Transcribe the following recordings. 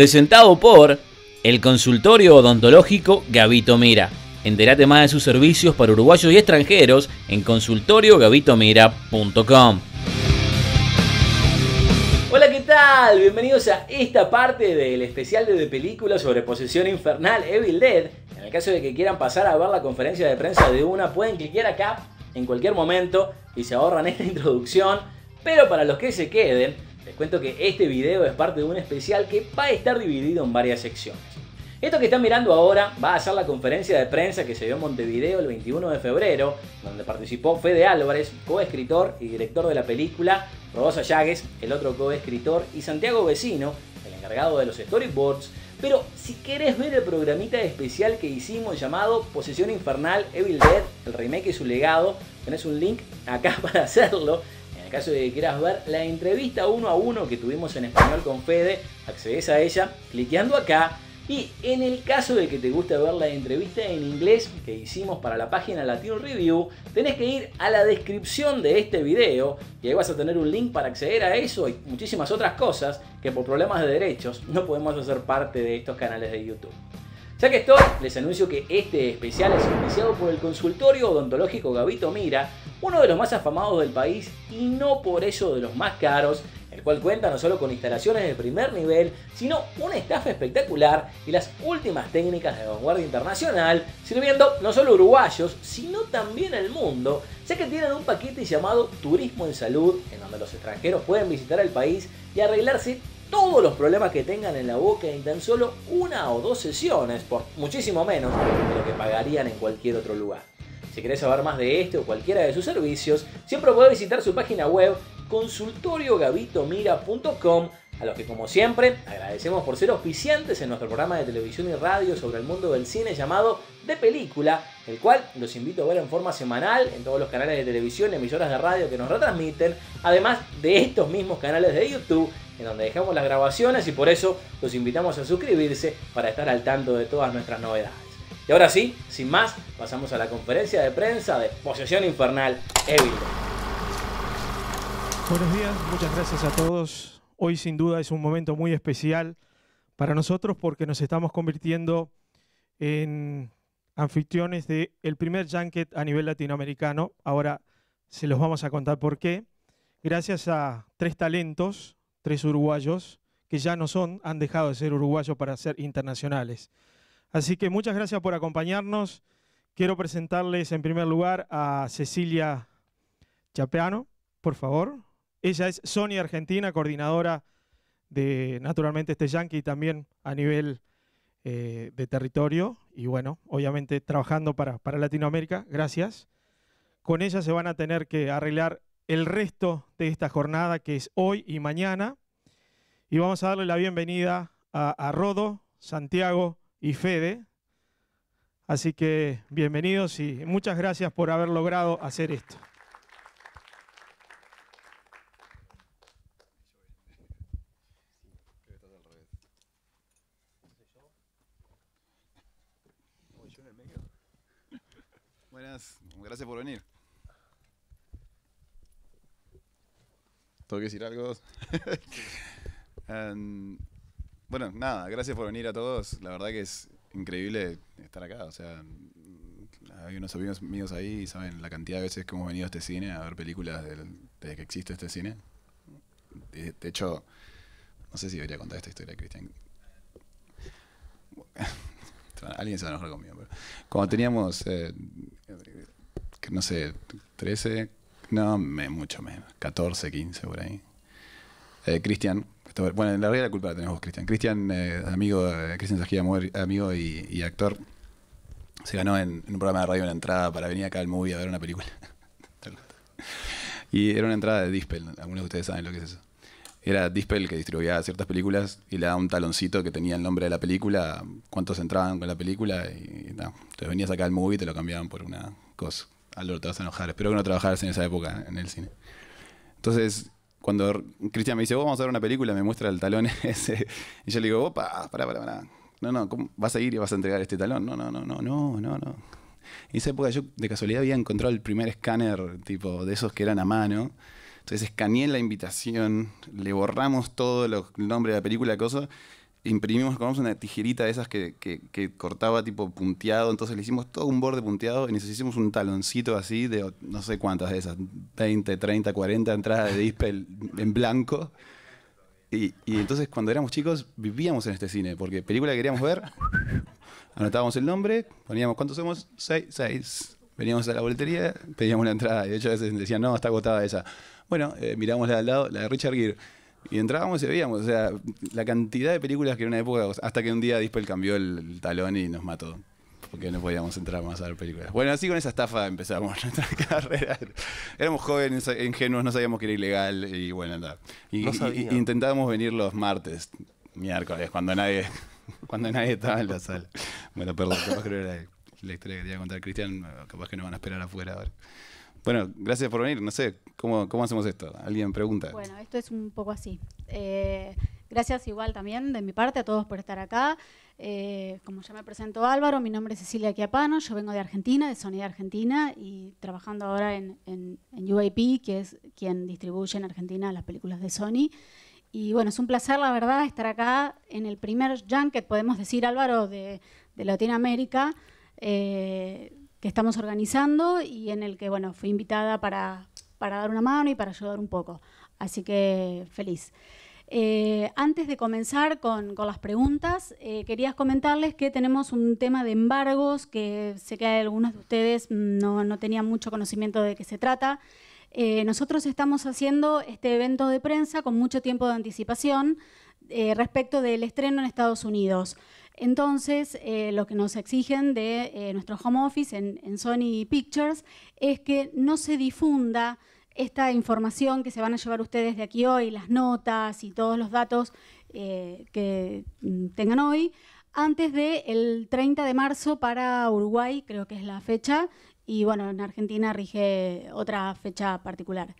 presentado por el consultorio odontológico Gavito Mira. Entérate más de sus servicios para uruguayos y extranjeros en consultoriogavitomira.com. Hola, ¿qué tal? Bienvenidos a esta parte del especial de película sobre posesión infernal Evil Dead. En el caso de que quieran pasar a ver la conferencia de prensa de una, pueden cliquear acá en cualquier momento y se ahorran esta introducción. Pero para los que se queden, les cuento que este video es parte de un especial que va a estar dividido en varias secciones. Esto que están mirando ahora va a ser la conferencia de prensa que se dio en Montevideo el 21 de febrero, donde participó Fede Álvarez, coescritor y director de la película, Robosa Llagues, el otro coescritor, y Santiago Vecino, el encargado de los storyboards. Pero si querés ver el programita especial que hicimos llamado Posesión Infernal, Evil Dead, el remake y su legado, tenés un link acá para hacerlo caso de que quieras ver la entrevista uno a uno que tuvimos en español con Fede, accedes a ella cliqueando acá. Y en el caso de que te guste ver la entrevista en inglés que hicimos para la página Latino Review, tenés que ir a la descripción de este video y ahí vas a tener un link para acceder a eso y muchísimas otras cosas que por problemas de derechos no podemos hacer parte de estos canales de YouTube. Ya que estoy, les anuncio que este especial es iniciado por el consultorio odontológico Gavito Mira, uno de los más afamados del país y no por eso de los más caros, el cual cuenta no solo con instalaciones de primer nivel, sino una estafa espectacular y las últimas técnicas de vanguardia internacional, sirviendo no solo a uruguayos, sino también al mundo, ya que tienen un paquete llamado Turismo en Salud, en donde los extranjeros pueden visitar el país y arreglarse todos los problemas que tengan en la boca en tan solo una o dos sesiones, por muchísimo menos de lo que pagarían en cualquier otro lugar. Si querés saber más de este o cualquiera de sus servicios, siempre podés visitar su página web consultoriogavito.mira.com a los que como siempre agradecemos por ser auspiciantes en nuestro programa de televisión y radio sobre el mundo del cine llamado De Película, el cual los invito a ver en forma semanal en todos los canales de televisión, y emisoras de radio que nos retransmiten, además de estos mismos canales de YouTube en donde dejamos las grabaciones y por eso los invitamos a suscribirse para estar al tanto de todas nuestras novedades. Y ahora sí, sin más, pasamos a la conferencia de prensa de Posesión Infernal Evil. Buenos días, muchas gracias a todos. Hoy sin duda es un momento muy especial para nosotros porque nos estamos convirtiendo en anfitriones del primer Junket a nivel latinoamericano. Ahora se los vamos a contar por qué. Gracias a tres talentos, tres uruguayos, que ya no son, han dejado de ser uruguayos para ser internacionales. Así que muchas gracias por acompañarnos. Quiero presentarles en primer lugar a Cecilia Chapeano, por favor. Ella es Sony Argentina, coordinadora de naturalmente este Yankee también a nivel eh, de territorio y bueno, obviamente trabajando para, para Latinoamérica. Gracias. Con ella se van a tener que arreglar el resto de esta jornada que es hoy y mañana. Y vamos a darle la bienvenida a, a Rodo, Santiago y Fede. Así que bienvenidos y muchas gracias por haber logrado hacer esto. Buenas, gracias por venir. ¿Tengo que decir algo? Em, bueno, nada, gracias por venir a todos. La verdad que es increíble estar acá. O sea, hay unos amigos míos ahí y saben la cantidad de veces que hemos venido a este cine a ver películas desde que existe este cine. De, hecho, no sé si debería contar esta historia, Cristian. Alguien se va a enojar conmigo, pero cuando teníamos, eh, no sé, 13, no, me, mucho menos, 14, 15 por ahí. Eh, Cristian, bueno, en la realidad la culpa la tenemos vos, Cristian. Cristian, eh, amigo, eh, Cristian Sajía, amigo y, actor, se ganó en, un programa de radio una entrada para venir acá al movie a ver una película. y era una entrada de Dispel, algunos de ustedes saben lo que es eso. Era Dispel que distribuía ciertas películas y le daba un taloncito que tenía el nombre de la película, cuántos entraban con la película y, no. Entonces venías acá al movie y te lo cambiaban por una cosa. Aldo, te vas a enojar. Espero que no trabajaras en esa época en el cine. Entonces, cuando Cristian me dice, vos vamos a ver una película, me muestra el talón ese. Y yo le digo, opa, pará, pará, pará. No, no, vas a ir y vas a entregar este talón? No, no, no, no, no, no, no. En esa época yo de casualidad había encontrado el primer escáner, tipo, de esos que eran a mano. Entonces escaneé la invitación, le borramos todo el nombre de la película, cosas imprimimos, con una tijerita de esas que, cortaba tipo punteado, entonces le hicimos todo un borde punteado y necesitamos un taloncito así de no sé cuántas de esas, 20, 30, 40 entradas de dispel en blanco. Y, entonces cuando éramos chicos vivíamos en este cine, porque película que queríamos ver, anotábamos el nombre, poníamos cuántos somos, 6, 6. Veníamos a la boletería, pedíamos la entrada y de hecho a veces decían, no, está agotada esa. Bueno, eh, mirábamos miramos la de al lado, la de Richard Gere y entrábamos y veíamos, o sea, la cantidad de películas que en una época, hasta que un día Dispel cambió el, talón y nos mató. Porque no podíamos entrar más a ver películas. Bueno, así con esa estafa empezamos nuestra carrera. Éramos jóvenes, ingenuos, no sabíamos que era ilegal y bueno, nada. Y, intentábamos venir los martes, miércoles, cuando nadie, cuando nadie estaba en la sala. Bueno, perdón, capaz que era la, historia que te iba a contar Cristian, capaz que nos van a esperar afuera ahora. Bueno, gracias por venir. No sé, ¿cómo, hacemos esto? ¿Alguien pregunta? Bueno, esto es un poco así. Eh, gracias igual también de mi parte a todos por estar acá. Eh, como ya me presento, Álvaro, mi nombre es Cecilia Quiapano, yo vengo de Argentina, de Sony de Argentina, y trabajando ahora en, en, UAP, que es quien distribuye en Argentina las películas de Sony. Y bueno, es un placer, la verdad, estar acá en el primer junket, podemos decir, Álvaro, de, Latinoamérica. Eh, que estamos organizando y en el que, bueno, fui invitada para, dar una mano y para ayudar un poco. Así que feliz. Eh, antes de comenzar con, las preguntas, eh, quería comentarles que tenemos un tema de embargos que sé que algunos de ustedes no, no tenían mucho conocimiento de qué se trata. Eh, nosotros estamos haciendo este evento de prensa con mucho tiempo de anticipación respecto del estreno en Estados Unidos. Entonces, eh, lo que nos exigen de eh, nuestro home office en, Sony Pictures es que no se difunda esta información que se van a llevar ustedes de aquí hoy, las notas y todos los datos eh, que mm, tengan hoy, antes del 30 de marzo para Uruguay, creo que es la fecha, y bueno, en Argentina rige otra fecha particular.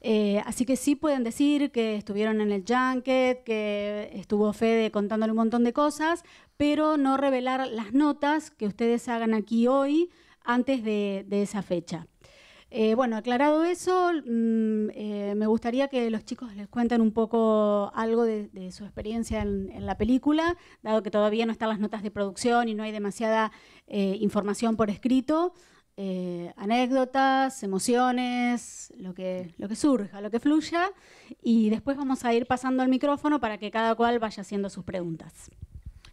Eh, así que sí pueden decir que estuvieron en el junket, que estuvo Fede contándole un montón de cosas, pero no revelar las notas que ustedes hagan aquí hoy antes de, esa fecha. Eh, bueno, aclarado eso, mm, eh, me gustaría que los chicos les cuenten un poco algo de, su experiencia en, la película, dado que todavía no están las notas de producción y no hay demasiada información por escrito. Eh, anécdotas, emociones, lo que, lo que surja, lo que fluya, y después vamos a ir pasando el micrófono para que cada cual vaya haciendo sus preguntas.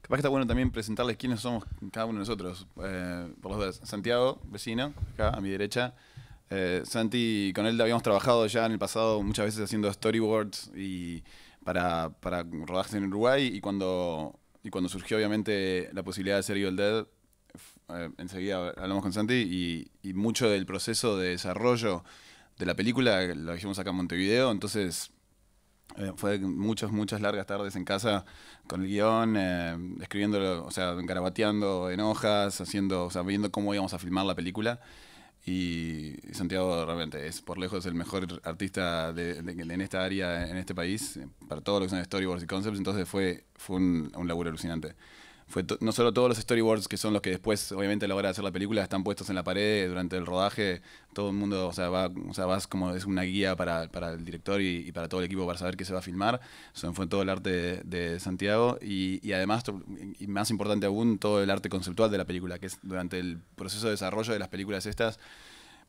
Capaz que está bueno también presentarles quiénes somos cada uno de nosotros. Eh, por los dos, Santiago, vecino, acá a mi derecha. Eh, Santi con él habíamos trabajado ya en el pasado muchas veces haciendo storyboards y para, para rodajes en Uruguay y cuando, y cuando surgió obviamente la posibilidad de hacer Evil Dead, eh, enseguida hablamos con Santi, y, mucho del proceso de desarrollo de la película lo dijimos acá en Montevideo, entonces eh, fue muchas, muchas largas tardes en casa con el guión, eh, escribiéndolo, o sea, garabateando en hojas, haciendo, viendo cómo íbamos a filmar la película. Y Santiago realmente es por lejos el mejor artista de, en esta área, en este país, para todo lo que son storyboards y concepts, entonces fue, fue un laburo alucinante fue no solo todos los storyboards, que son los que después, obviamente, a la hora de hacer la película, están puestos en la pared durante el rodaje. Todo el mundo, o sea, vas como es una guía para, el director y, para todo el equipo para saber qué se va a filmar. Eso fue todo el arte de, Santiago y, además, y más importante aún, todo el arte conceptual de la película, que es durante el proceso de desarrollo de las películas estas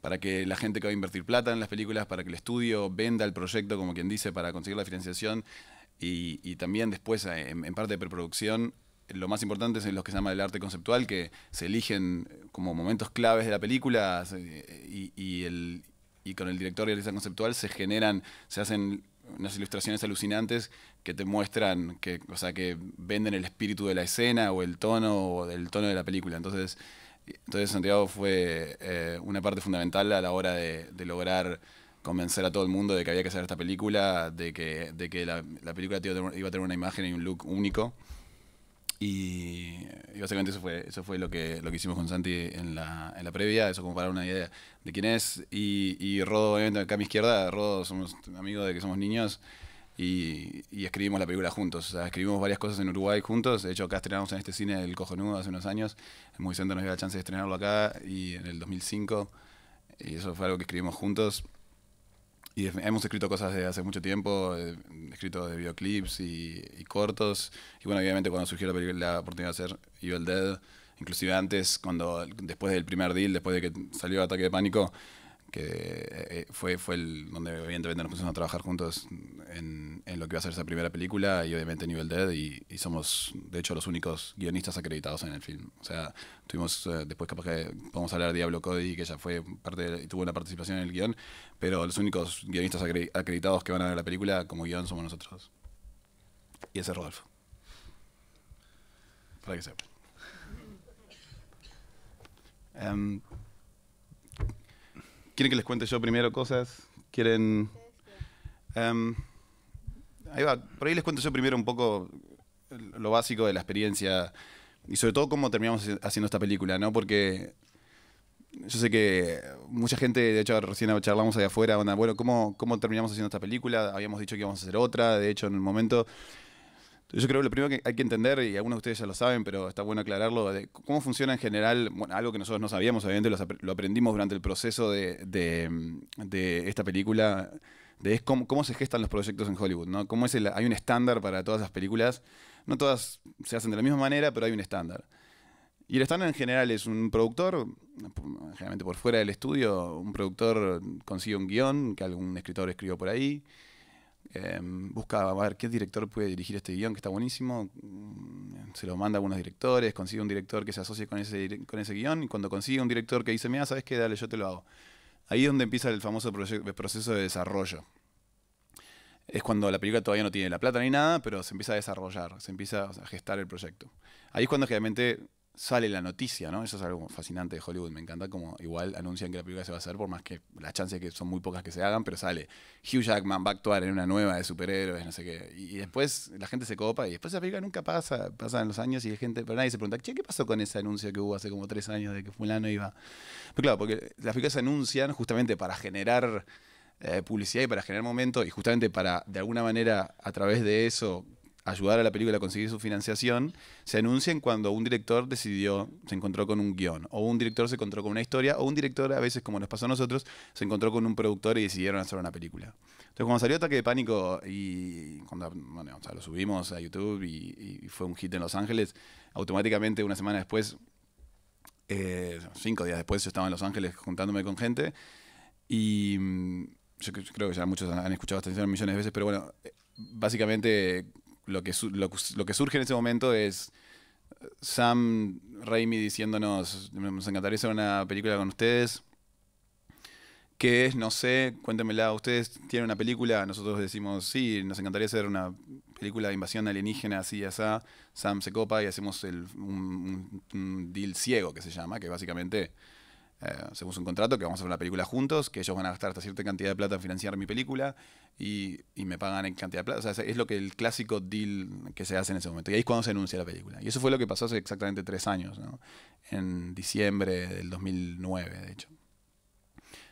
para que la gente que va a invertir plata en las películas, para que el estudio venda el proyecto, como quien dice, para conseguir la financiación y, también después eh, en, en parte de preproducción lo más importante es en lo que se llama el arte conceptual, que se eligen como momentos claves de la película y, el, y con el director y el artista conceptual se generan, se hacen unas ilustraciones alucinantes que te muestran, que, o sea, que venden el espíritu de la escena o el tono o del tono de la película. Entonces, entonces Santiago fue eh, una parte fundamental a la hora de, de, lograr convencer a todo el mundo de que había que hacer esta película, de que, de que la, la película iba a tener una imagen y un look único. Y, básicamente eso fue, eso fue lo que, lo que hicimos con Santi en la, en la previa, eso como para dar una idea de quién es. Y, y Rodo, obviamente, acá a mi izquierda, Rodo, somos amigos de que somos niños y, escribimos la película juntos. O sea, escribimos varias cosas en Uruguay juntos. De hecho, acá estrenamos en este cine El Cojonudo hace unos años. muy Movicentro nos dio la chance de estrenarlo acá y en el 2005. Y eso fue algo que escribimos juntos. Y hemos escrito cosas de hace mucho tiempo, eh, escrito de videoclips y, cortos. Y bueno, obviamente cuando surgió la, la oportunidad de hacer Evil Dead, inclusive antes, cuando después del primer deal, después de que salió Ataque de Pánico, que eh, eh, fue, fue el, donde evidentemente nos pusimos a trabajar juntos en, en, lo que iba a ser esa primera película y obviamente Nivel Dead y, y, somos de hecho los únicos guionistas acreditados en el film. O sea, tuvimos, eh, después capaz que podemos hablar de Diablo Cody, que ya fue parte y tuvo una participación en el guion pero los únicos guionistas acreditados que van a ver la película como guion somos nosotros. Y ese es Rodolfo. Para que sepa em, ¿Quieren que les cuente yo primero cosas? ¿Quieren...? Em, ahí va. Por ahí les cuento yo primero un poco lo básico de la experiencia y sobre todo cómo terminamos haciendo esta película, ¿no? Porque yo sé que mucha gente, de hecho, recién charlamos ahí afuera, bueno, ¿cómo, cómo terminamos haciendo esta película? Habíamos dicho que íbamos a hacer otra, de hecho, en el momento yo creo que lo primero que hay que entender, y algunos de ustedes ya lo saben, pero está bueno aclararlo, de cómo funciona en general, bueno, algo que nosotros no sabíamos, obviamente lo, aprendimos durante el proceso de, esta película, de es cómo, se gestan los proyectos en Hollywood, ¿no? es hay un estándar para todas las películas, no todas se hacen de la misma manera, pero hay un estándar. Y el estándar en general es un productor, generalmente por fuera del estudio, un productor consigue un guión que algún escritor escribió por ahí, Em, busca a ver qué director puede dirigir este guión, que está buenísimo. Mm, se lo manda a algunos directores, consigue un director que se asocie con ese, con ese guión. Y cuando consigue un director que dice, mira, ¿sabes qué? Dale, yo te lo hago. Ahí es donde empieza el famoso proceso de desarrollo. Es cuando la película todavía no tiene la plata ni nada, pero se empieza a desarrollar, se empieza a gestar el proyecto. Ahí es cuando generalmente sale la noticia, ¿no? Eso es algo fascinante de Hollywood. Me encanta como igual anuncian que la película se va a hacer, por más que las chances que son muy pocas que se hagan, pero sale. Hugh Jackman va a actuar en una nueva de superhéroes, no sé qué. Y, después la gente se copa y después la película nunca pasa. Pasan los años y la gente, pero nadie se pregunta, ¿qué pasó con ese anuncio que hubo hace como tres años de que fulano iba? Pero claro, porque las películas se anuncian justamente para generar eh, publicidad y para generar momento y justamente para, de alguna manera, a través de eso, ayudar a la película a conseguir su financiación, se anuncian cuando un director decidió, se encontró con un guión, o un director se encontró con una historia, o un director, a veces como nos pasó a nosotros, se encontró con un productor y decidieron hacer una película. Entonces cuando salió Ataque de Pánico y cuando lo subimos a YouTube y, fue un hit en Los Ángeles, automáticamente una semana después eh, cinco días después yo estaba en Los Ángeles juntándome con gente y mm, yo creo que ya muchos han escuchado esta canción millones de veces, pero bueno, eh, básicamente lo que, lo, que surge en ese momento es eh, Sam Raimi diciéndonos, nos encantaría hacer una película con ustedes. que es? No sé, cuéntenmela. ¿Ustedes tienen una película? Nosotros decimos, sí, nos encantaría hacer una película de invasión alienígena, así y asá. Sam se copa y hacemos el, un, deal ciego que se llama, que básicamente eh, un contrato, que vamos a hacer una película juntos, que ellos van a gastar hasta cierta cantidad de plata en financiar mi película y, me pagan en cantidad de plata. es lo que el clásico deal que se hace en ese momento. Y ahí es cuando se anuncia la película. Y eso fue lo que pasó hace exactamente tres años, en diciembre del 2009, de hecho.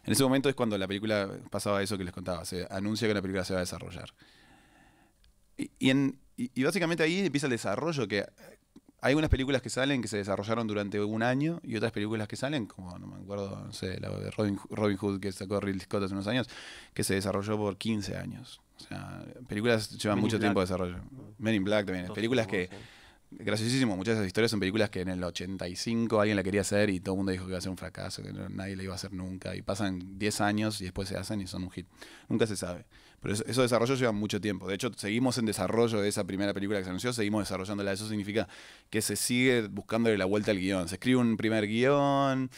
En ese momento es cuando la película pasaba eso que les contaba, se anuncia que la película se va a desarrollar. Y, y básicamente ahí empieza el desarrollo que hay unas películas que salen que se desarrollaron durante un año y otras películas que salen, como no me acuerdo, no sé, la de Robin, Hood que sacó Ridley Scott hace unos años, que se desarrolló por 15 años. O sea, películas llevan mucho tiempo de desarrollo. Men in Black también. Películas que. Graciosísimo, muchas de esas historias son películas que en el 85 alguien la quería hacer y todo el mundo dijo que iba a ser un fracaso, que nadie la iba a hacer nunca. Y pasan 10 años y después se hacen y son un hit. Nunca se sabe. Pero eso, desarrollo lleva mucho tiempo. De hecho, seguimos en desarrollo de esa primera película que se anunció, seguimos desarrollándola. Eso significa que se sigue buscándole la vuelta al guión. Se escribe un primer guión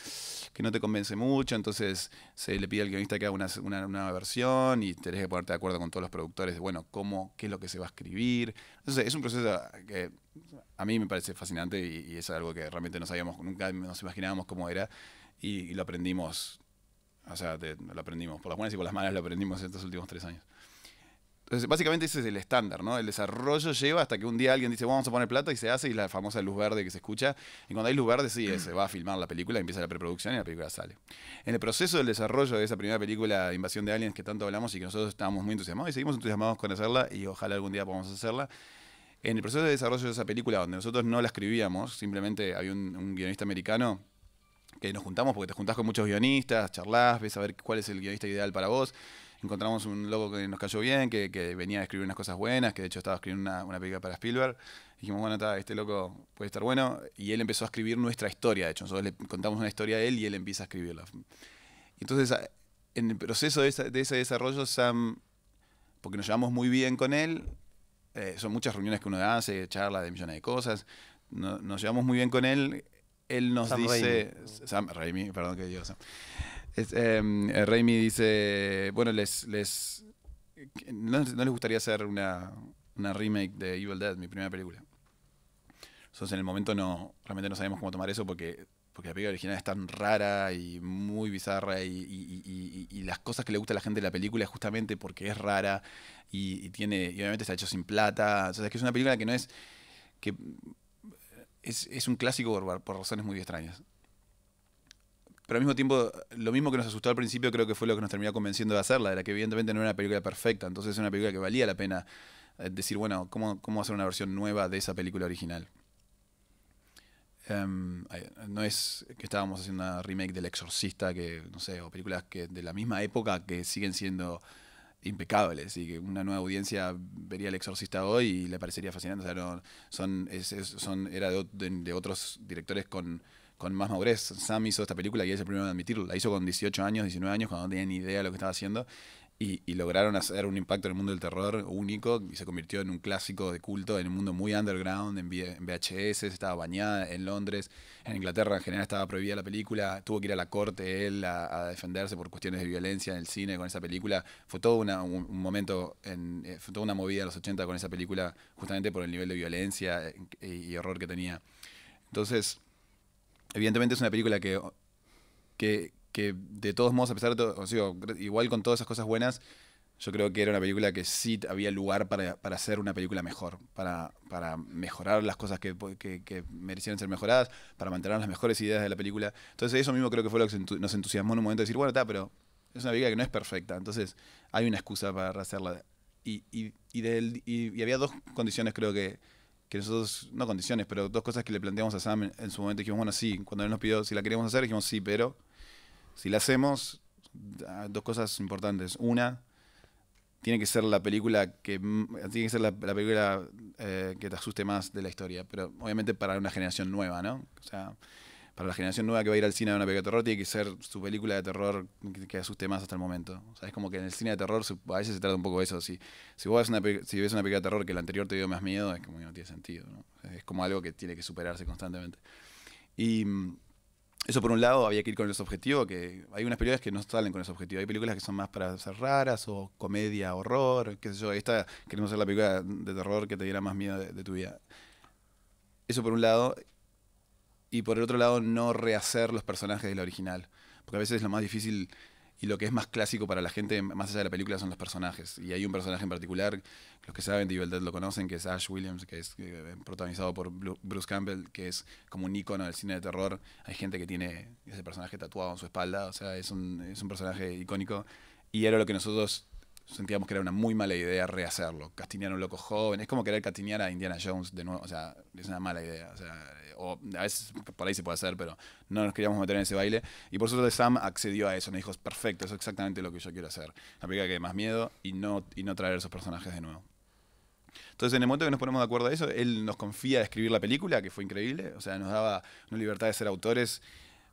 que no te convence mucho, entonces se le pide al guionista que haga una, una, versión y tenés que ponerte de acuerdo con todos los productores de, bueno, cómo, qué es lo que se va a escribir. Entonces, es un proceso que a mí me parece fascinante y, es algo que realmente no sabíamos, nunca nos imaginábamos cómo era y, lo aprendimos. O sea, lo aprendimos. Por las buenas y por las malas lo aprendimos en estos últimos tres años. Entonces, básicamente ese es el estándar, ¿no? El desarrollo lleva hasta que un día alguien dice, vamos a poner plata y se hace y la famosa luz verde que se escucha. Y cuando hay luz verde, sí, eh, se va a filmar la película, empieza la preproducción y la película sale. En el proceso del desarrollo de esa primera película, Invasión de Aliens, que tanto hablamos y que nosotros estábamos muy entusiasmados y seguimos entusiasmados con hacerla y ojalá algún día podamos hacerla. En el proceso de desarrollo de esa película, donde nosotros no la escribíamos, simplemente había un, un guionista americano que nos juntamos porque te juntás con muchos guionistas, charlas, ves a ver cuál es el guionista ideal para vos encontramos un loco que nos cayó bien, que, venía a escribir unas cosas buenas, que de hecho estaba escribiendo una, película para Spielberg. dijimos, bueno, este loco puede estar bueno. Y él empezó a escribir nuestra historia, de hecho. Nosotros le contamos una historia a él y él empieza a escribirla. Y entonces, en el proceso de, ese desarrollo, Sam, porque nos llevamos muy bien con él, eh, son muchas reuniones que uno hace, charlas de millones de cosas. nos llevamos muy bien con él. Él nos dice. Sam Raimi, perdón que diga Sam. Em, eh, Raimi dice, bueno, les, no, les gustaría hacer una, remake de Evil Dead, mi primera película. Entonces en el momento no, realmente no sabemos cómo tomar eso porque, porque la película original es tan rara y muy bizarra y, las cosas que le gusta a la gente de la película es justamente porque es rara y, tiene, obviamente está hecho sin plata. es que es una película que no es, que es, un clásico por razones muy extrañas pero al mismo tiempo, lo mismo que nos asustó al principio, creo que fue lo que nos terminó convenciendo de hacerla, era que evidentemente no era una película perfecta, entonces es una película que valía la pena eh, decir, bueno, ¿cómo, cómo hacer una versión nueva de esa película original? Em, no es que estábamos haciendo una remake del Exorcista, que no sé, o películas que de la misma época que siguen siendo impecables y que una nueva audiencia vería el Exorcista hoy y le parecería fascinante. O sea, son, son, era de, otros directores con con más madurez. Sam hizo esta película y es el primero en admitirlo. La hizo con 18 años, 19 años, cuando no tenía ni idea de lo que estaba haciendo. Y, lograron hacer un impacto en el mundo del terror único y se convirtió en un clásico de culto en un mundo muy underground, en, VHS, estaba bañada en Londres, en Inglaterra en general estaba prohibida la película, tuvo que ir a la corte él a, defenderse por cuestiones de violencia en el cine con esa película. Fue todo un, momento, en, eh, fue toda una movida de los 80 con esa película justamente por el nivel de violencia eh, y horror que tenía. Entonces, Evidentemente es una película que, que, de todos modos, a pesar de igual con todas esas cosas buenas, yo creo que era una película que sí había lugar para, hacer una película mejor, para, para mejorar las cosas que, que, merecieron ser mejoradas, para mantener las mejores ideas de la película. Entonces eso mismo creo que fue lo que nos entusiasmó en un momento de decir, bueno, está, pero es una película que no es perfecta, entonces hay una excusa para hacerla. Y, y, y, y había dos condiciones creo que, que nosotros, no condiciones, pero dos cosas que le planteamos a Sam en, su momento, dijimos, bueno, sí, cuando él nos pidió si la queríamos hacer, dijimos, sí, pero si la hacemos, dos cosas importantes. Una, tiene que ser la película que tiene que ser la, película eh, que te asuste más de la historia, pero obviamente para una generación nueva, ¿no? O sea, para la generación nueva que va a ir al cine de una película de terror, tiene que ser su película de terror que, asuste más hasta el momento. Sabes es como que en el cine de terror a veces se trata un poco de eso. Si, si vos ves una, si ves una película de terror que la anterior te dio más miedo, es como que no tiene sentido. es como algo que tiene que superarse constantemente. Y mm, eso por un lado había que ir con ese objetivo, que hay unas películas que no salen con ese objetivo. Hay películas que son más para ser raras o comedia, horror, qué sé yo. Esta queremos hacer la película de terror que te diera más miedo de tu vida. Eso por un lado y por el otro lado no rehacer los personajes de original. Porque a veces lo más difícil y lo que es más clásico para la gente, más allá de la película, son los personajes. Y hay un personaje en particular, los que saben de Evil Dead lo conocen, que es Ash Williams, que es eh, protagonizado por Bruce Campbell, que es como un ícono del cine de terror. Hay gente que tiene ese personaje tatuado en su espalda, o sea, es un, es un personaje icónico. Y era lo que nosotros sentíamos que era una muy mala idea rehacerlo. Castinear a un loco joven, es como querer castinear a Indiana Jones de nuevo, o sea, es una mala idea. O sea, o a veces por ahí se puede hacer, pero no nos queríamos meter en ese baile. Y por suerte Sam accedió a eso, me dijo, perfecto, eso es exactamente lo que yo quiero hacer. La película que más miedo y no, y no traer esos personajes de nuevo. Entonces, en el momento que nos ponemos de acuerdo a eso, él nos confía de escribir la película, que fue increíble, o sea, nos daba una libertad de ser autores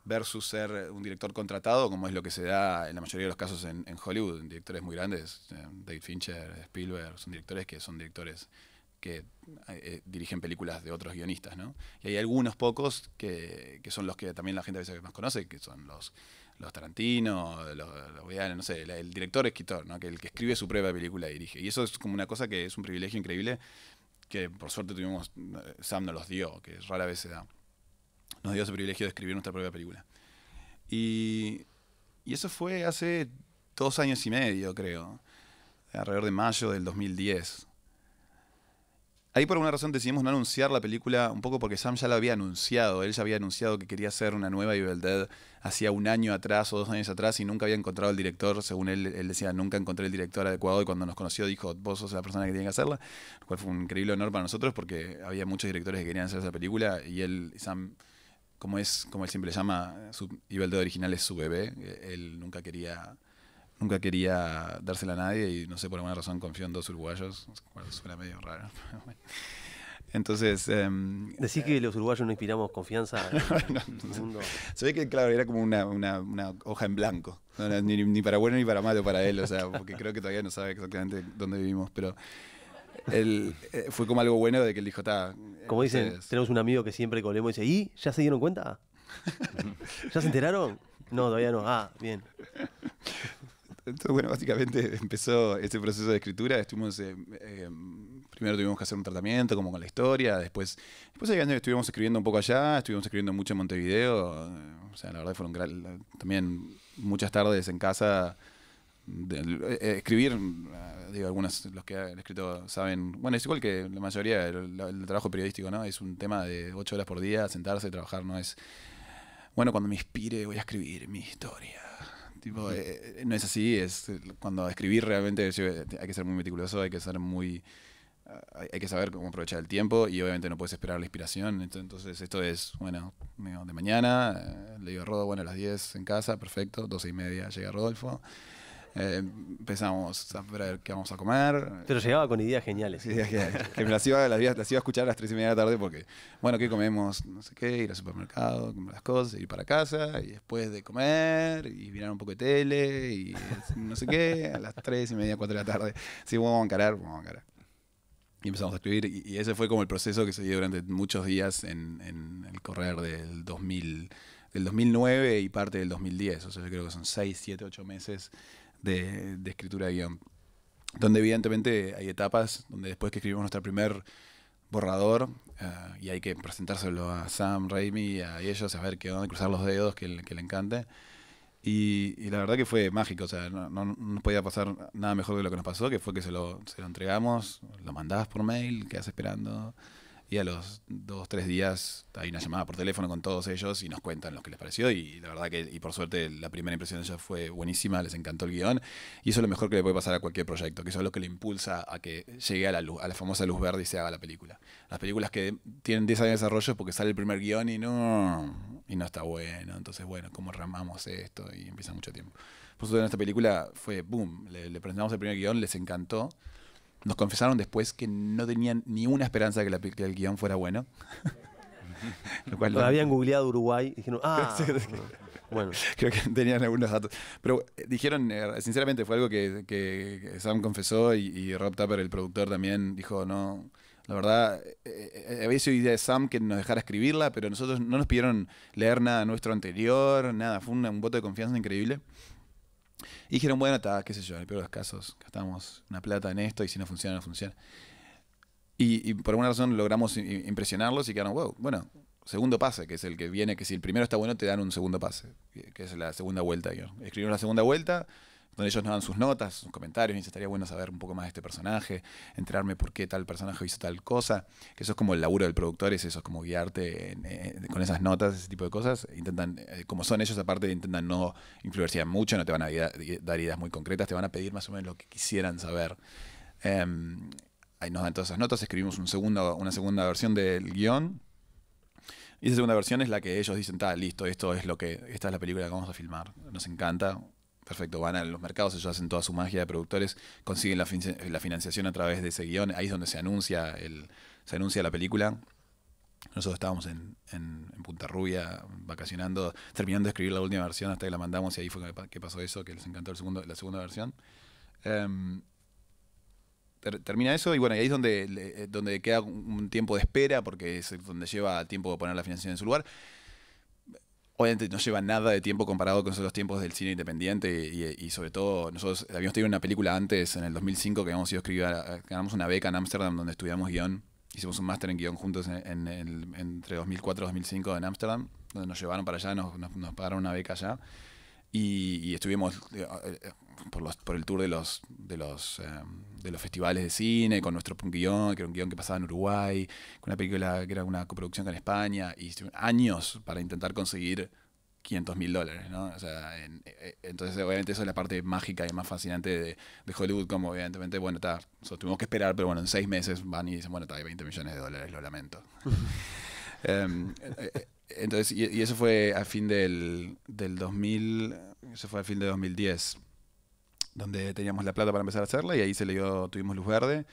versus ser un director contratado, como es lo que se da en la mayoría de los casos en, en Hollywood. Directores muy grandes, eh, David Fincher, Spielberg, son directores que son directores que eh, dirigen películas de otros guionistas, ¿no? Y hay algunos pocos que, son los que también la gente a veces más conoce, que son los, los Tarantino, los, no sé, el, director-escritor, ¿no? Que el que escribe su propia película y dirige. Y eso es como una cosa que es un privilegio increíble que por suerte tuvimos, eh, Sam nos los dio, que rara vez se da. Nos dio ese privilegio de escribir nuestra propia película. Y, y eso fue hace dos años y medio, creo, alrededor de mayo del 2010. Ahí por alguna razón decidimos no anunciar la película, un poco porque Sam ya la había anunciado. Él ya había anunciado que quería hacer una nueva Evil Dead hacía un año atrás o dos años atrás y nunca había encontrado el director. Según él, él decía, nunca encontré el director adecuado y cuando nos conoció dijo, vos sos la persona que tiene que hacerla. Lo cual fue un increíble honor para nosotros porque había muchos directores que querían hacer esa película y él, Sam, como es, como él siempre le llama, su Evil original es su bebé. Él nunca quería nunca quería dársela a nadie y no sé, por alguna razón confió en dos uruguayos. Bueno, suena medio raro. Entonces. decir em, Decís que los uruguayos no inspiramos confianza Se ve que, claro, era como una, hoja en blanco. ni, para bueno ni para malo para él, o sea, porque creo que todavía no sabe exactamente dónde vivimos, pero. Eh, fue como algo bueno de que él dijo, está. Eh, como dicen, tenemos un amigo que siempre colemos y dice, ¿y? ¿Ya se dieron cuenta? ¿Ya se enteraron? No, todavía no. Ah, bien. Entonces, bueno, básicamente empezó ese proceso de escritura. Estuvimos, eh, eh, primero tuvimos que hacer un tratamiento como con la historia, después, después estuvimos escribiendo un poco allá, estuvimos escribiendo mucho en Montevideo. Eh, o sea, la verdad fueron también muchas tardes en casa. escribir, digo, algunos los que han escrito saben, bueno, es igual que la mayoría el, trabajo periodístico, ¿no? Es un tema de ocho horas por día, sentarse, trabajar, no es, bueno, cuando me inspire voy a escribir mi historia Tipo, eh, eh, no es así, es eh, cuando escribir realmente hay que ser muy meticuloso, hay que ser muy ah, hay, que saber cómo aprovechar el tiempo y obviamente no puedes esperar la inspiración. Entonces, esto es, bueno, de mañana, le digo a Rodo, bueno, a las 10 en casa, perfecto, 12 y media llega Rodolfo. Eh, empezamos a ver qué vamos a comer. Pero llegaba con ideas geniales. que me las iba, las, iba, a escuchar a las 3 y media de la tarde porque, bueno, ¿qué comemos? No sé qué, ir al supermercado, comer las cosas, ir para casa y después de comer y mirar un poco de tele y no sé qué, a las 3 y media, 4 de la tarde. Sí, vamos a encarar, vamos a encarar. Y empezamos a escribir y, ese fue como el proceso que se dio durante muchos días en, en el correr del 2000 del 2009 y parte del 2010. O sea, yo creo que son 6, 7, 8 meses de, escritura de guión. Donde evidentemente hay etapas donde después que escribimos nuestro primer borrador eh, y hay que presentárselo a Sam, Raimi, a ellos, a ver qué a cruzar los dedos, que, que le encante. Y, la verdad que fue mágico, o sea, no, no, podía pasar nada mejor de lo que nos pasó, que fue que se lo, entregamos, lo mandabas por mail, quedas esperando a los dos, tres días hay una llamada por teléfono con todos ellos y nos cuentan lo que les pareció. Y la verdad que, y por suerte, la primera impresión de ellos fue buenísima, les encantó el guión. Y eso es lo mejor que le puede pasar a cualquier proyecto, que eso es lo que le impulsa a que llegue a la, luz, a la famosa luz verde y se haga la película. Las películas que tienen 10 años de desarrollo porque sale el primer guión y no, y no está bueno. Entonces, bueno, ¿cómo ramamos esto? Y empieza mucho tiempo. Por suerte, en esta película fue boom. Le, le presentamos el primer guión, les encantó nos confesaron después que no tenían ni una esperanza de que, la, el guión fuera bueno. Lo cual habían googleado Uruguay y dijeron, ah, bueno. Creo que tenían algunos datos. Pero eh, dijeron, eh, sinceramente, fue algo que, Sam confesó y, Rob Tapper, el productor, también dijo, no. La verdad, eh, había sido idea de Sam que nos dejara escribirla, pero nosotros no nos pidieron leer nada nuestro anterior, nada. Fue un voto de confianza increíble. Y dijeron, bueno, está, qué sé yo, en el peor de los casos, gastamos una plata en esto y si no funciona, no funciona. Y, por alguna razón logramos impresionarlos y quedaron, wow, bueno, segundo pase, que es el que viene, que si el primero está bueno, te dan un segundo pase, que es la segunda vuelta. Escribimos la segunda vuelta, donde ellos nos dan sus notas, sus comentarios, y estaría bueno saber un poco más de este personaje, enterarme por qué tal personaje hizo tal cosa, que eso es como el laburo del productor, es eso, es como guiarte eh, con esas notas, ese tipo de cosas, e intentan, eh, como son ellos aparte, intentan no influenciar mucho, no te van a dar ideas muy concretas, te van a pedir más o menos lo que quisieran saber. Em, ahí nos dan todas esas notas, escribimos una segunda versión del guión. Y esa segunda versión es la que ellos dicen, está listo, esto es lo que, esta es la película que vamos a filmar. Nos encanta, Perfecto, van a los mercados, ellos hacen toda su magia de productores, consiguen la, financiación a través de ese guión, ahí es donde se anuncia, el, se anuncia la película. Nosotros estábamos en, en, Punta Rubia, vacacionando, terminando de escribir la última versión hasta que la mandamos y ahí fue que, pasó eso, que les encantó el segundo, la segunda versión. Em, termina eso y bueno, ahí es donde, eh, donde queda un tiempo de espera porque es donde lleva tiempo de poner la financiación en su lugar obviamente no lleva nada de tiempo comparado con los tiempos del cine independiente y, sobre todo nosotros habíamos tenido una película antes, en el 2005, que habíamos ido a escribir, ganamos una beca en Ámsterdam donde estudiamos guión, hicimos un máster en guión juntos en, entre 2004 y 2005 en Ámsterdam, donde nos llevaron para allá, nos, nos, pagaron una beca allá. y, estuvimos eh, eh, por, los, por el tour de los, de, los, eh, de los festivales de cine, con nuestro guión, que era un guión que pasaba en Uruguay, con una película que era una coproducción con España, y años para intentar conseguir 500 mil dólares, ¿no? Eh, eh, entonces obviamente esa es la parte mágica y más fascinante de, Hollywood, como obviamente, bueno, está, tuvimos que esperar, pero bueno, en seis meses van y dicen, bueno, está, hay 20 millones de dólares, lo lamento. Em, entonces, y, eso fue al fin del, 2000, eso fue al fin de 2010 donde teníamos la plata para empezar a hacerla y ahí se le dio, tuvimos luz verde,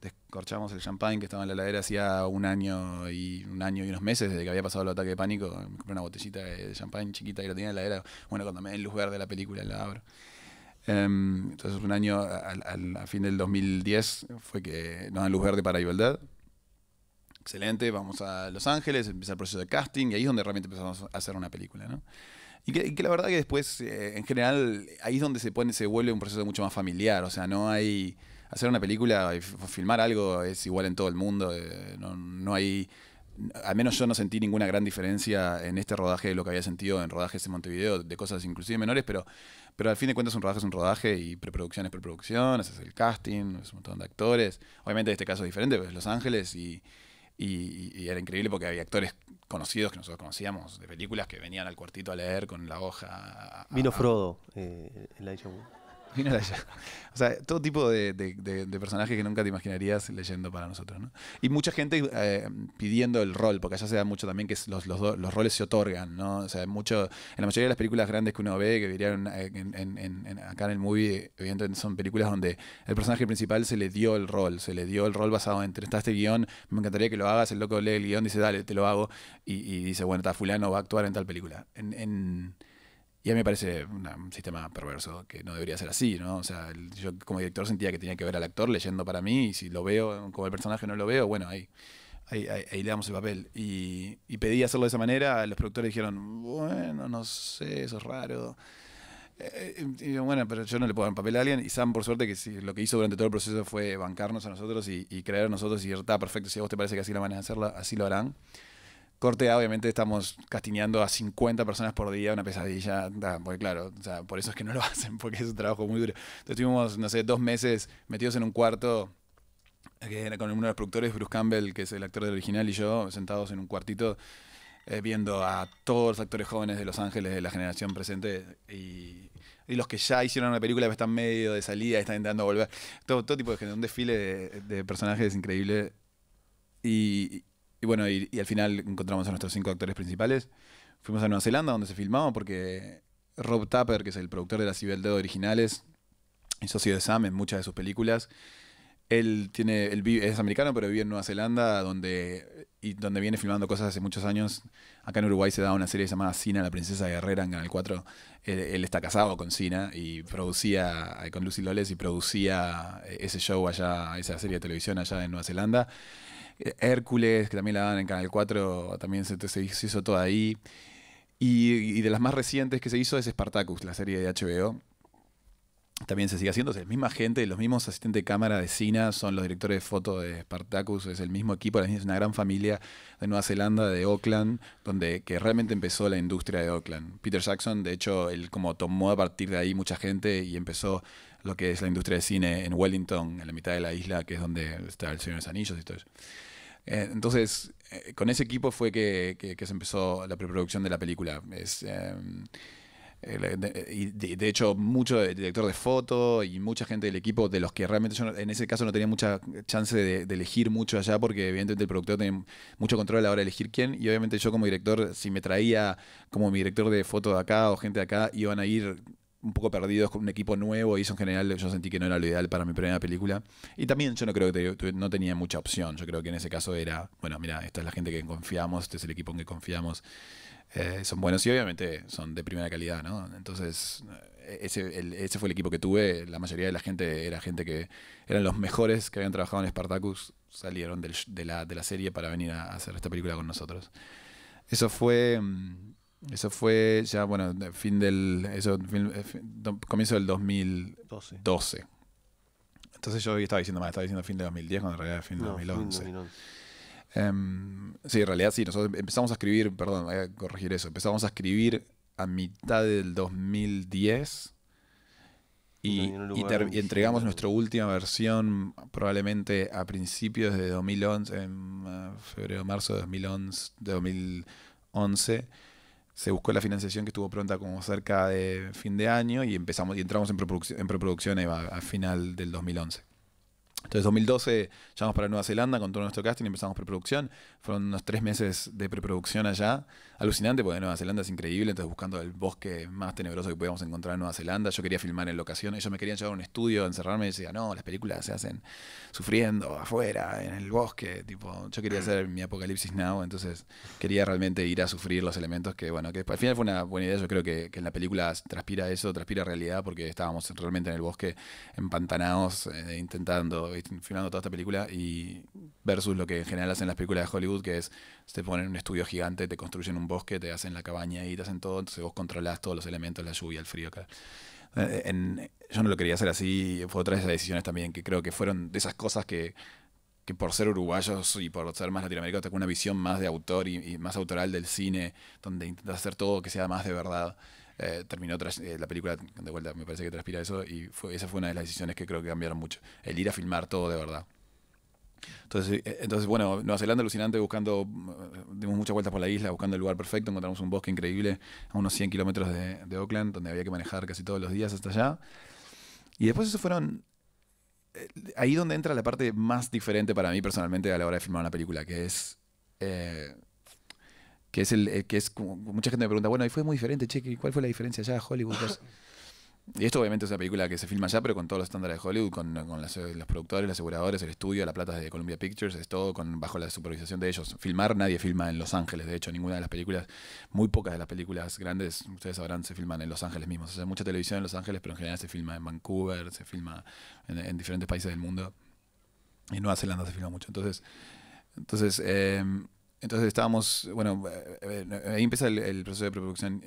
descorchamos el champagne que estaba en la heladera hacía un año y un año y unos meses desde que había pasado el ataque de pánico, me compré una botellita de champagne chiquita y la tenía en la heladera, bueno, cuando me den luz verde la película la abro. Em, entonces un año, al, al, a fin del 2010 fue que nos dan luz verde para Igualdad, excelente, vamos a Los Ángeles, empieza el proceso de casting y ahí es donde realmente empezamos a hacer una película, ¿no? Y que, la verdad que después, eh, en general, ahí es donde se, pone, se vuelve un proceso mucho más familiar. O sea, no hay. Hacer una película y filmar algo es igual en todo el mundo. Eh, no, hay al menos yo no sentí ninguna gran diferencia en este rodaje de lo que había sentido en rodajes en Montevideo, de cosas inclusive menores, pero, pero al fin de cuentas un rodaje es un rodaje y preproducción es preproducción, haces el casting, es un montón de actores. Obviamente este caso es diferente, pues es Los Ángeles y, y, era increíble porque había actores conocidos que nosotros conocíamos de películas que venían al cuartito a leer con la hoja. Vino Frodo eh, Vino allá. O sea, todo tipo de, de, personajes que nunca te imaginarías leyendo para nosotros. ¿no? Y mucha gente eh, pidiendo el rol, porque allá se da mucho también que los, los, roles se otorgan. ¿no? O sea, mucho, en la mayoría de las películas grandes que uno ve, que dirían eh, acá en el movie, evidentemente son películas donde el personaje principal se le dio el rol, se le dio el rol basado en, está este guión, me encantaría que lo hagas, el loco lee el guión, dice, dale, te lo hago, y, y dice, bueno, está fulano, va a actuar en tal película. en y a mí me parece un sistema perverso que no debería ser así, ¿no? O sea, yo como director sentía que tenía que ver al actor leyendo para mí y si lo veo, como el personaje no lo veo, bueno, ahí, ahí, le damos el papel. Y, pedí hacerlo de esa manera, los productores dijeron, bueno, no sé, eso es raro. Eh, eh, y bueno, pero yo no le puedo dar un papel a alguien. Y Sam, por suerte, que lo que hizo durante todo el proceso fue bancarnos a nosotros y, y creer nosotros y está perfecto. Si a vos te parece que así la manera de hacerla, así lo harán. Corte obviamente estamos castiñando a 50 personas por día, una pesadilla, porque claro, por eso es que no lo hacen, porque es un trabajo muy duro. Entonces estuvimos, no sé, dos meses metidos en un cuarto era eh, con uno de los productores, Bruce Campbell, que es el actor del original, y yo, sentados en un cuartito, eh, viendo a todos los actores jóvenes de Los Ángeles, de la generación presente, y, los que ya hicieron una película, están medio de salida, están intentando volver. Todo, tipo de gente, un desfile de, de personajes increíble. Y, y bueno, y, al final encontramos a nuestros cinco actores principales. Fuimos a Nueva Zelanda, donde se filmaba, porque Rob Tapper, que es el productor de las Civil Dead originales y socio de Sam en muchas de sus películas, él, tiene, él vive, es americano, pero vive en Nueva Zelanda, donde, y donde viene filmando cosas hace muchos años. Acá en Uruguay se da una serie llamada Cina la princesa guerrera, en Canal 4. Él, está casado con Cina y producía, con Lucy Loles, y producía eh, ese show allá, esa serie de televisión allá en Nueva Zelanda. Hércules, que también la dan en Canal 4, también se, hizo todo ahí. Y, de las más recientes que se hizo es Spartacus, la serie de HBO. También se sigue haciendo, es la misma gente, los mismos asistentes de cámara de cine, son los directores de foto de Spartacus, es el mismo equipo, es una gran familia de Nueva Zelanda, de Oakland, donde que realmente empezó la industria de Oakland. Peter Jackson, de hecho, él como tomó a partir de ahí mucha gente y empezó lo que es la industria de cine en Wellington, en la mitad de la isla, que es donde está el Señor de los Anillos y todo eso. Eh, entonces, eh, con ese equipo fue que, se empezó la preproducción de la película. Es, eh, de, hecho, mucho director de foto y mucha gente del equipo, de los que realmente yo en ese caso no tenía mucha chance de, de, elegir mucho allá, porque evidentemente el productor tiene mucho control a la hora de elegir quién. Y obviamente yo como director, si me traía como mi director de foto de acá o gente de acá, iban a ir un poco perdidos con un equipo nuevo y eso en general yo sentí que no era lo ideal para mi primera película. Y también yo no creo que no tenía mucha opción. Yo creo que en ese caso era, bueno, mira, esta es la gente que confiamos, este es el equipo en que confiamos. Eh, son buenos y obviamente son de primera calidad, ¿no? Entonces, eh, ese, fue el equipo que tuve. La mayoría de la gente era gente que eran los mejores que habían trabajado en Spartacus, salieron de, la, de, la, serie para venir a hacer esta película con nosotros. Eso fue... Mm, eso fue ya, bueno, fin del. Eso, eh, comienzo del 2012. Entonces yo estaba diciendo más, estaba diciendo fin de 2010, cuando en realidad era fin de 2011. Em, sí, en realidad sí, nosotros empezamos a escribir, perdón, voy a corregir eso, empezamos a escribir a mitad del 2010 y, entregamos nuestra última versión probablemente a principios de 2011, en eh, febrero, marzo de 2011, de 2011 se buscó la financiación que estuvo pronta como cerca de fin de año y empezamos y entramos en preproducción, en a, final del 2011. Entonces, 2012 llegamos para Nueva Zelanda con todo nuestro casting, y empezamos preproducción. Fueron unos tres meses de preproducción allá alucinante, porque Nueva Zelanda es increíble, entonces buscando el bosque más tenebroso que podíamos encontrar en Nueva Zelanda, yo quería filmar en locación, ellos me querían llevar a un estudio, encerrarme y decía, no, las películas se hacen sufriendo afuera, en el bosque, tipo, yo quería hacer mi apocalipsis now, entonces quería realmente ir a sufrir los elementos que, bueno, que al final fue una buena idea, yo creo que, en la película transpira eso, transpira realidad, porque estábamos realmente en el bosque, empantanados, eh, intentando, filmando toda esta película, y versus lo que en general hacen las películas de Hollywood, que es te ponen un estudio gigante, te construyen un bosque, te hacen la cabaña y te hacen todo, entonces vos controlás todos los elementos, la lluvia, el frío. Claro. Eh, yo no lo quería hacer así, fue otra de esas decisiones también, que creo que fueron de esas cosas que, por ser uruguayos y por ser más latinoamericanos, tengo una visión más de autor y, más autoral del cine, donde intentas hacer todo que sea más de verdad. Eh, terminó eh, la película, de vuelta, me parece que transpira eso, y fue, esa fue una de las decisiones que creo que cambiaron mucho, el ir a filmar todo de verdad. Entonces, eh, entonces, bueno, Nueva Zelanda alucinante buscando, mm, dimos muchas vueltas por la isla, buscando el lugar perfecto, encontramos un bosque increíble a unos 100 kilómetros de, de Auckland, donde había que manejar casi todos los días hasta allá. Y después eso fueron eh, ahí donde entra la parte más diferente para mí personalmente a la hora de filmar una película, que es. Eh, que es el. Eh, que es mucha gente me pregunta, bueno, ahí fue muy diferente, che, ¿cuál fue la diferencia allá, Hollywood? Y esto obviamente es una película que se filma allá, pero con todos los estándares de Hollywood, con, las, eh, los productores, los aseguradores, el estudio, la plata de Columbia Pictures, es todo con, bajo la supervisación de ellos. Filmar, nadie filma en Los Ángeles, de hecho, ninguna de las películas, muy pocas de las películas grandes, ustedes sabrán, se filman en Los Ángeles mismos. O sea, mucha televisión en Los Ángeles, pero en general se filma en Vancouver, se filma en, diferentes países del mundo. En Nueva Zelanda se filma mucho. Entonces, entonces, eh, entonces estábamos, bueno, eh, ahí empieza el, el proceso de preproducción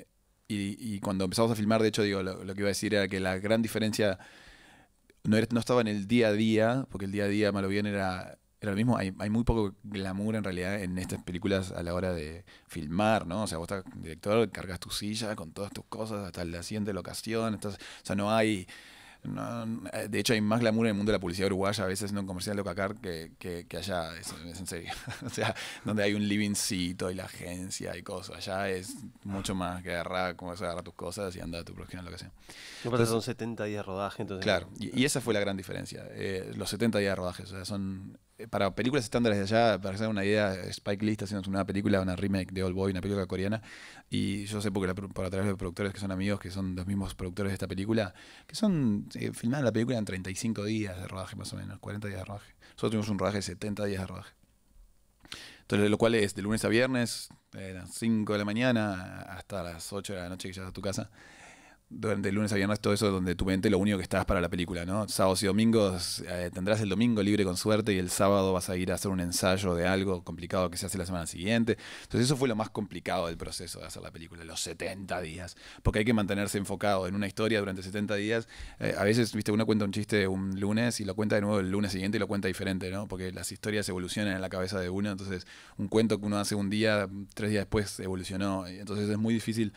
y, cuando empezamos a filmar, de hecho, digo, lo, que iba a decir era que la gran diferencia no, era, no estaba en el día a día, porque el día a día, malo bien, era, era lo mismo. Hay, hay, muy poco glamour en realidad en estas películas a la hora de filmar, ¿no? O sea, vos estás director, cargas tu silla con todas tus cosas hasta la siguiente locación. o sea, no hay eh, de hecho, hay más glamour en el mundo de la publicidad uruguaya a veces en un comercial de Ocacar que, que, allá, es, en serio. o sea, donde hay un living y la agencia y cosas. Allá es mucho más que agarrar, como se agarrar tus cosas y andar a tu próxima, lo que sea. son 70 días de rodaje, entonces. Claro, y, esa fue la gran diferencia. Eh, los 70 días de rodaje, o sea, son eh, para películas estándares de allá, para que se hagan una idea, Spike Lee está haciendo una película, una remake de Old Boy, una película coreana, y yo sé porque por a través de los productores que son amigos, que son los mismos productores de esta película, que son, eh, filmaron la película en 35 días de rodaje más o menos, 40 días de rodaje. Nosotros tuvimos un rodaje de 70 días de rodaje. Entonces, lo cual es de lunes a viernes, de las 5 de la mañana hasta las 8 de la noche que llegas a tu casa. ...durante el lunes a viernes todo eso donde tu mente lo único que estás para la película, ¿no? Sábados y domingos eh, tendrás el domingo libre con suerte y el sábado vas a ir a hacer un ensayo de algo complicado que se hace la semana siguiente. Entonces eso fue lo más complicado del proceso de hacer la película, los 70 días, porque hay que mantenerse enfocado en una historia durante 70 días. Eh, a veces, viste, uno cuenta un chiste un lunes y lo cuenta de nuevo el lunes siguiente y lo cuenta diferente, ¿no? Porque las historias evolucionan en la cabeza de uno, entonces un cuento que uno hace un día, tres días después evolucionó, entonces es muy difícil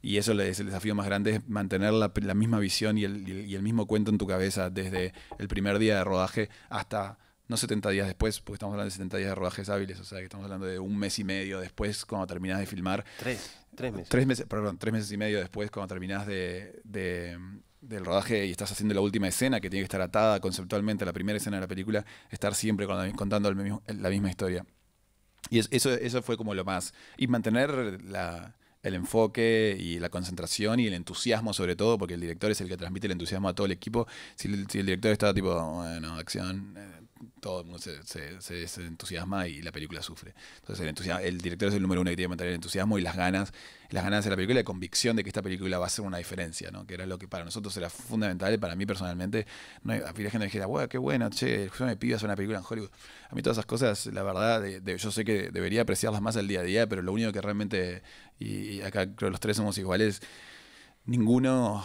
y eso es el desafío más grande, es mantener la, misma visión y el, mismo cuento en tu cabeza desde el primer día de rodaje hasta, no 70 días después, porque estamos hablando de 70 días de rodajes hábiles, o sea que estamos hablando de un mes y medio después cuando terminás de filmar. Tres, tres meses. Tres meses, perdón, tres meses y medio después cuando terminás de, del rodaje y estás haciendo la última escena que tiene que estar atada conceptualmente a la primera escena de la película, estar siempre contando la misma historia. Y eso, eso fue como lo más. Y mantener la, el enfoque y la concentración y el entusiasmo sobre todo, porque el director es el que transmite el entusiasmo a todo el equipo. Si el, director está tipo, bueno, acción, eh, todo el mundo se, entusiasma y la película sufre. Entonces el, el, director es el número uno que tiene que mantener el entusiasmo y las ganas, las ganas de la película y la convicción de que esta película va a ser una diferencia, ¿no? que era lo que para nosotros era fundamental y para mí personalmente. No hay, había gente que dijera, qué bueno, che, yo me pido hacer una película en Hollywood. A mí todas esas cosas, la verdad, de, yo sé que debería apreciarlas más el día a día, pero lo único que realmente, y, acá creo que los tres somos iguales, ninguno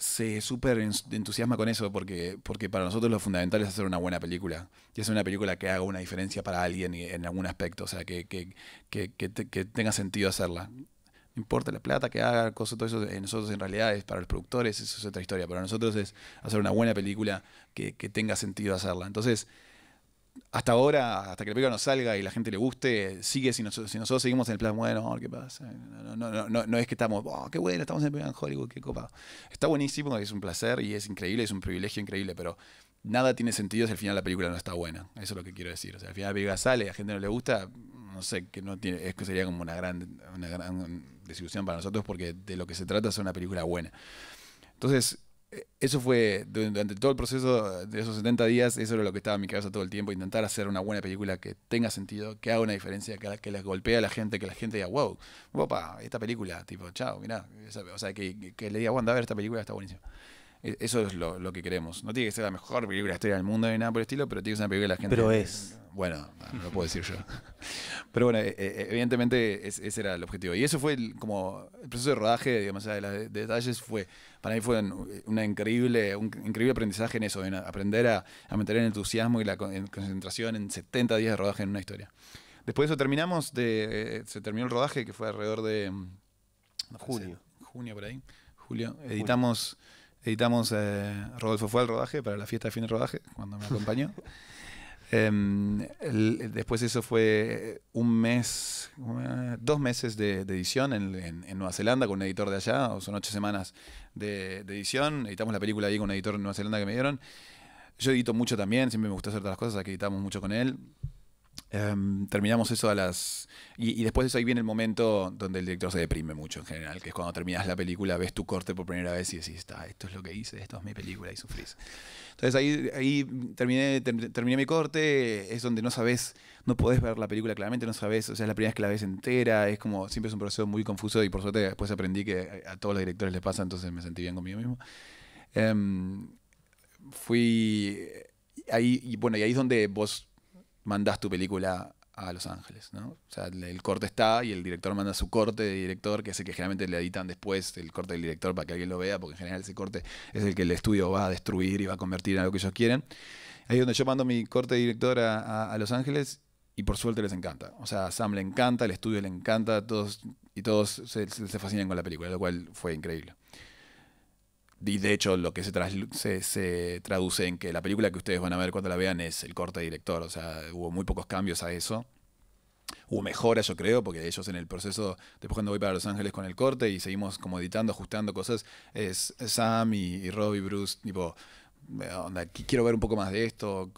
se súper entusiasma con eso porque, porque para nosotros lo fundamental es hacer una buena película. Y hacer una película que haga una diferencia para alguien en algún aspecto, o sea, que, que, tenga sentido hacerla. No importa la plata que haga, cosas, todo eso, eh, nosotros en realidad es para los productores, eso es otra historia. Para nosotros es hacer una buena película que, tenga sentido hacerla. Entonces, hasta ahora, hasta que la película no salga y la gente le guste, sigue si nosotros, si nosotros seguimos en el plan, bueno, ¿qué pasa? No, no, no, no, no es que estamos, oh, qué bueno, estamos en el Hollywood, qué copa. Está buenísimo, es un placer y es increíble, es un privilegio increíble, pero nada tiene sentido si al final la película no está buena. Eso es lo que quiero decir. O sea, al final la película sale y a la gente no le gusta, no sé, que no tiene, es que sería como una gran, una gran desilusión para nosotros porque de lo que se trata es una película buena. Entonces, eso fue durante todo el proceso de esos 70 días, eso era lo que estaba en mi cabeza todo el tiempo, intentar hacer una buena película que tenga sentido, que haga una diferencia, que, que les golpee a la gente, que la gente diga, wow, papá, esta película, tipo, chao, mira o sea, que, que le diga, anda a ver, esta película está buenísima. E-, eso es lo, que queremos. No tiene que ser la mejor película de la historia del mundo ni nada por el estilo, pero tiene que ser una película de la gente. Pero es. Bueno, no ah, lo puedo decir yo. Pero bueno, e-, e-, evidentemente ese era el objetivo. Y eso fue como el proceso de rodaje, digamos, de, de detalles, fue para mí fue una increíble, un increíble aprendizaje en eso, en aprender a, meter mantener el entusiasmo y la concentración en 70 días de rodaje en una historia. Después de eso terminamos, de, eh, se terminó el rodaje que fue alrededor de. julio. Mm, junio. Junio por ahí. Julio. Editamos editamos, eh, Rodolfo fue al rodaje, para la fiesta de fin de rodaje, cuando me acompañó. Em, después eso fue eh, un mes, eh, dos meses de, edición en, Nueva Zelanda con un editor de allá, o son ocho semanas de, edición, editamos la película ahí con un editor de Nueva Zelanda que me dieron. Yo edito mucho también, siempre me gusta hacer todas las cosas, que editamos mucho con él. Em, terminamos eso a las. Y, después de eso ahí viene el momento donde el director se deprime mucho en general, que es cuando terminas la película, ves tu corte por primera vez y decís, esto es lo que hice, esto es mi película y sufrís. Entonces ahí, ahí terminé, terminé mi corte, es donde no sabes, no podés ver la película claramente, no sabes, o sea, es la primera vez que la ves entera, es como, siempre es un proceso muy confuso y por suerte después aprendí que a, todos los directores les pasa, entonces me sentí bien conmigo mismo. Em, fui. Ahí, y bueno, y ahí es donde vos mandas tu película a Los Ángeles, ¿no? O sea, el corte está y el director manda su corte de director, que es el que generalmente le editan después el corte del director para que alguien lo vea, porque en general ese corte es el que el estudio va a destruir y va a convertir en algo que ellos quieren. Ahí es donde yo mando mi corte de director a, Los Ángeles y por suerte les encanta. O sea, a Sam le encanta, el estudio le encanta, todos y todos se, se fascinan con la película, lo cual fue increíble. Y de hecho, lo que se, traduce en que la película que ustedes van a ver cuando la vean es el corte de director. O sea, hubo muy pocos cambios a eso. Hubo mejoras, yo creo, porque ellos en el proceso, después cuando voy para Los Ángeles con el corte y seguimos como editando, ajustando cosas, es Sam y, y Robbie, Bruce, tipo, onda, quiero ver un poco más de esto,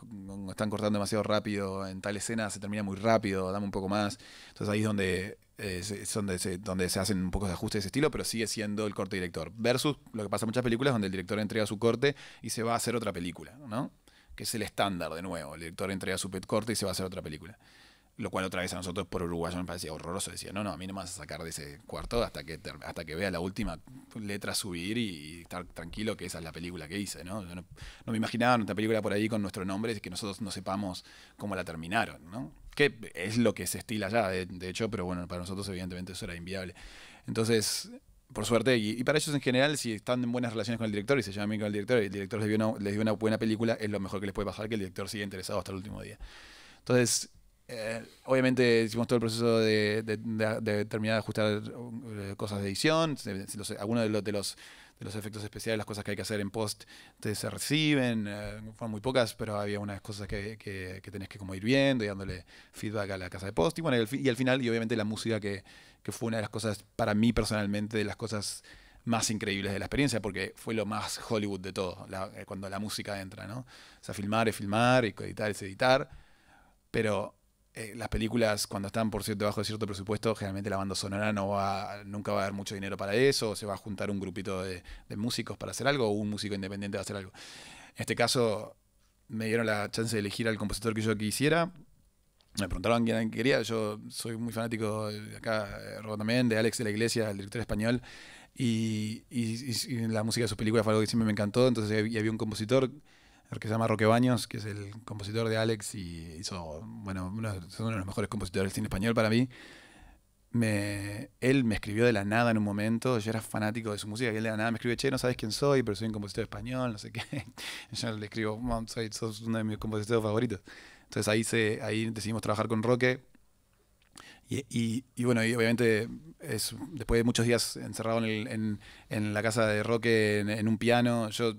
están cortando demasiado rápido, en tal escena se termina muy rápido, dame un poco más. Entonces ahí es donde eh, donde se hacen un poco de ajustes de ese estilo, pero sigue siendo el corte director. Versus lo que pasa en muchas películas donde el director entrega su corte y se va a hacer otra película, ¿no? Que es el estándar, de nuevo. El director entrega su corte y se va a hacer otra película. Lo cual otra vez a nosotros por uruguayo me parecía horroroso. Decía, no, no, a mí no me vas a sacar de ese cuarto hasta que, hasta que vea la última letra subir y, estar tranquilo que esa es la película que hice, ¿no? no, me imaginaba una película por ahí con nuestro nombre y que nosotros no sepamos cómo la terminaron, ¿no? Que es lo que se estila allá, de, hecho, pero bueno, para nosotros evidentemente eso era inviable. Entonces, por suerte, y, para ellos en general, si están en buenas relaciones con el director y se llevan bien con el director, y el director les dio, una, les dio una buena película, es lo mejor que les puede pasar que el director siga interesado hasta el último día. Entonces, eh, obviamente hicimos todo el proceso de, terminar de ajustar eh, cosas de edición, algunos de los, de, los, efectos especiales, las cosas que hay que hacer en post se reciben, eh, fueron muy pocas, pero había unas cosas que, que, tenés que como ir viendo y dándole feedback a la casa de post. Y al, final, y obviamente la música que, fue una de las cosas, para mí personalmente, de las cosas más increíbles de la experiencia, porque fue lo más Hollywood de todo, cuando la música entra, ¿no? O sea, filmar es filmar, y editar es editar, pero eh, las películas cuando están por cierto bajo de cierto presupuesto, generalmente la banda sonora no va, nunca va a dar mucho dinero para eso, o se va a juntar un grupito de, músicos para hacer algo, o un músico independiente va a hacer algo. En este caso, me dieron la chance de elegir al compositor que yo quisiera. Me preguntaron quién quería. Yo soy muy fanático de acá, eh, Robo también, de Alex de la Iglesia, el director español. Y, la música de sus películas fue algo que siempre me encantó. Entonces, y había un compositor que se llama Roque Baños, que es el compositor de Alex y hizo, bueno, es uno de los mejores compositores del cine español para mí. Me, él me escribió de la nada en un momento, yo era fanático de su música y él de la nada me escribe, che, no sabes quién soy, pero soy un compositor español, no sé qué. yo le escribo, soy, sos uno de mis compositores favoritos. Entonces ahí, se, ahí decidimos trabajar con Roque y, bueno, y obviamente es, después de muchos días encerrado en, la casa de Roque, en, un piano, yo,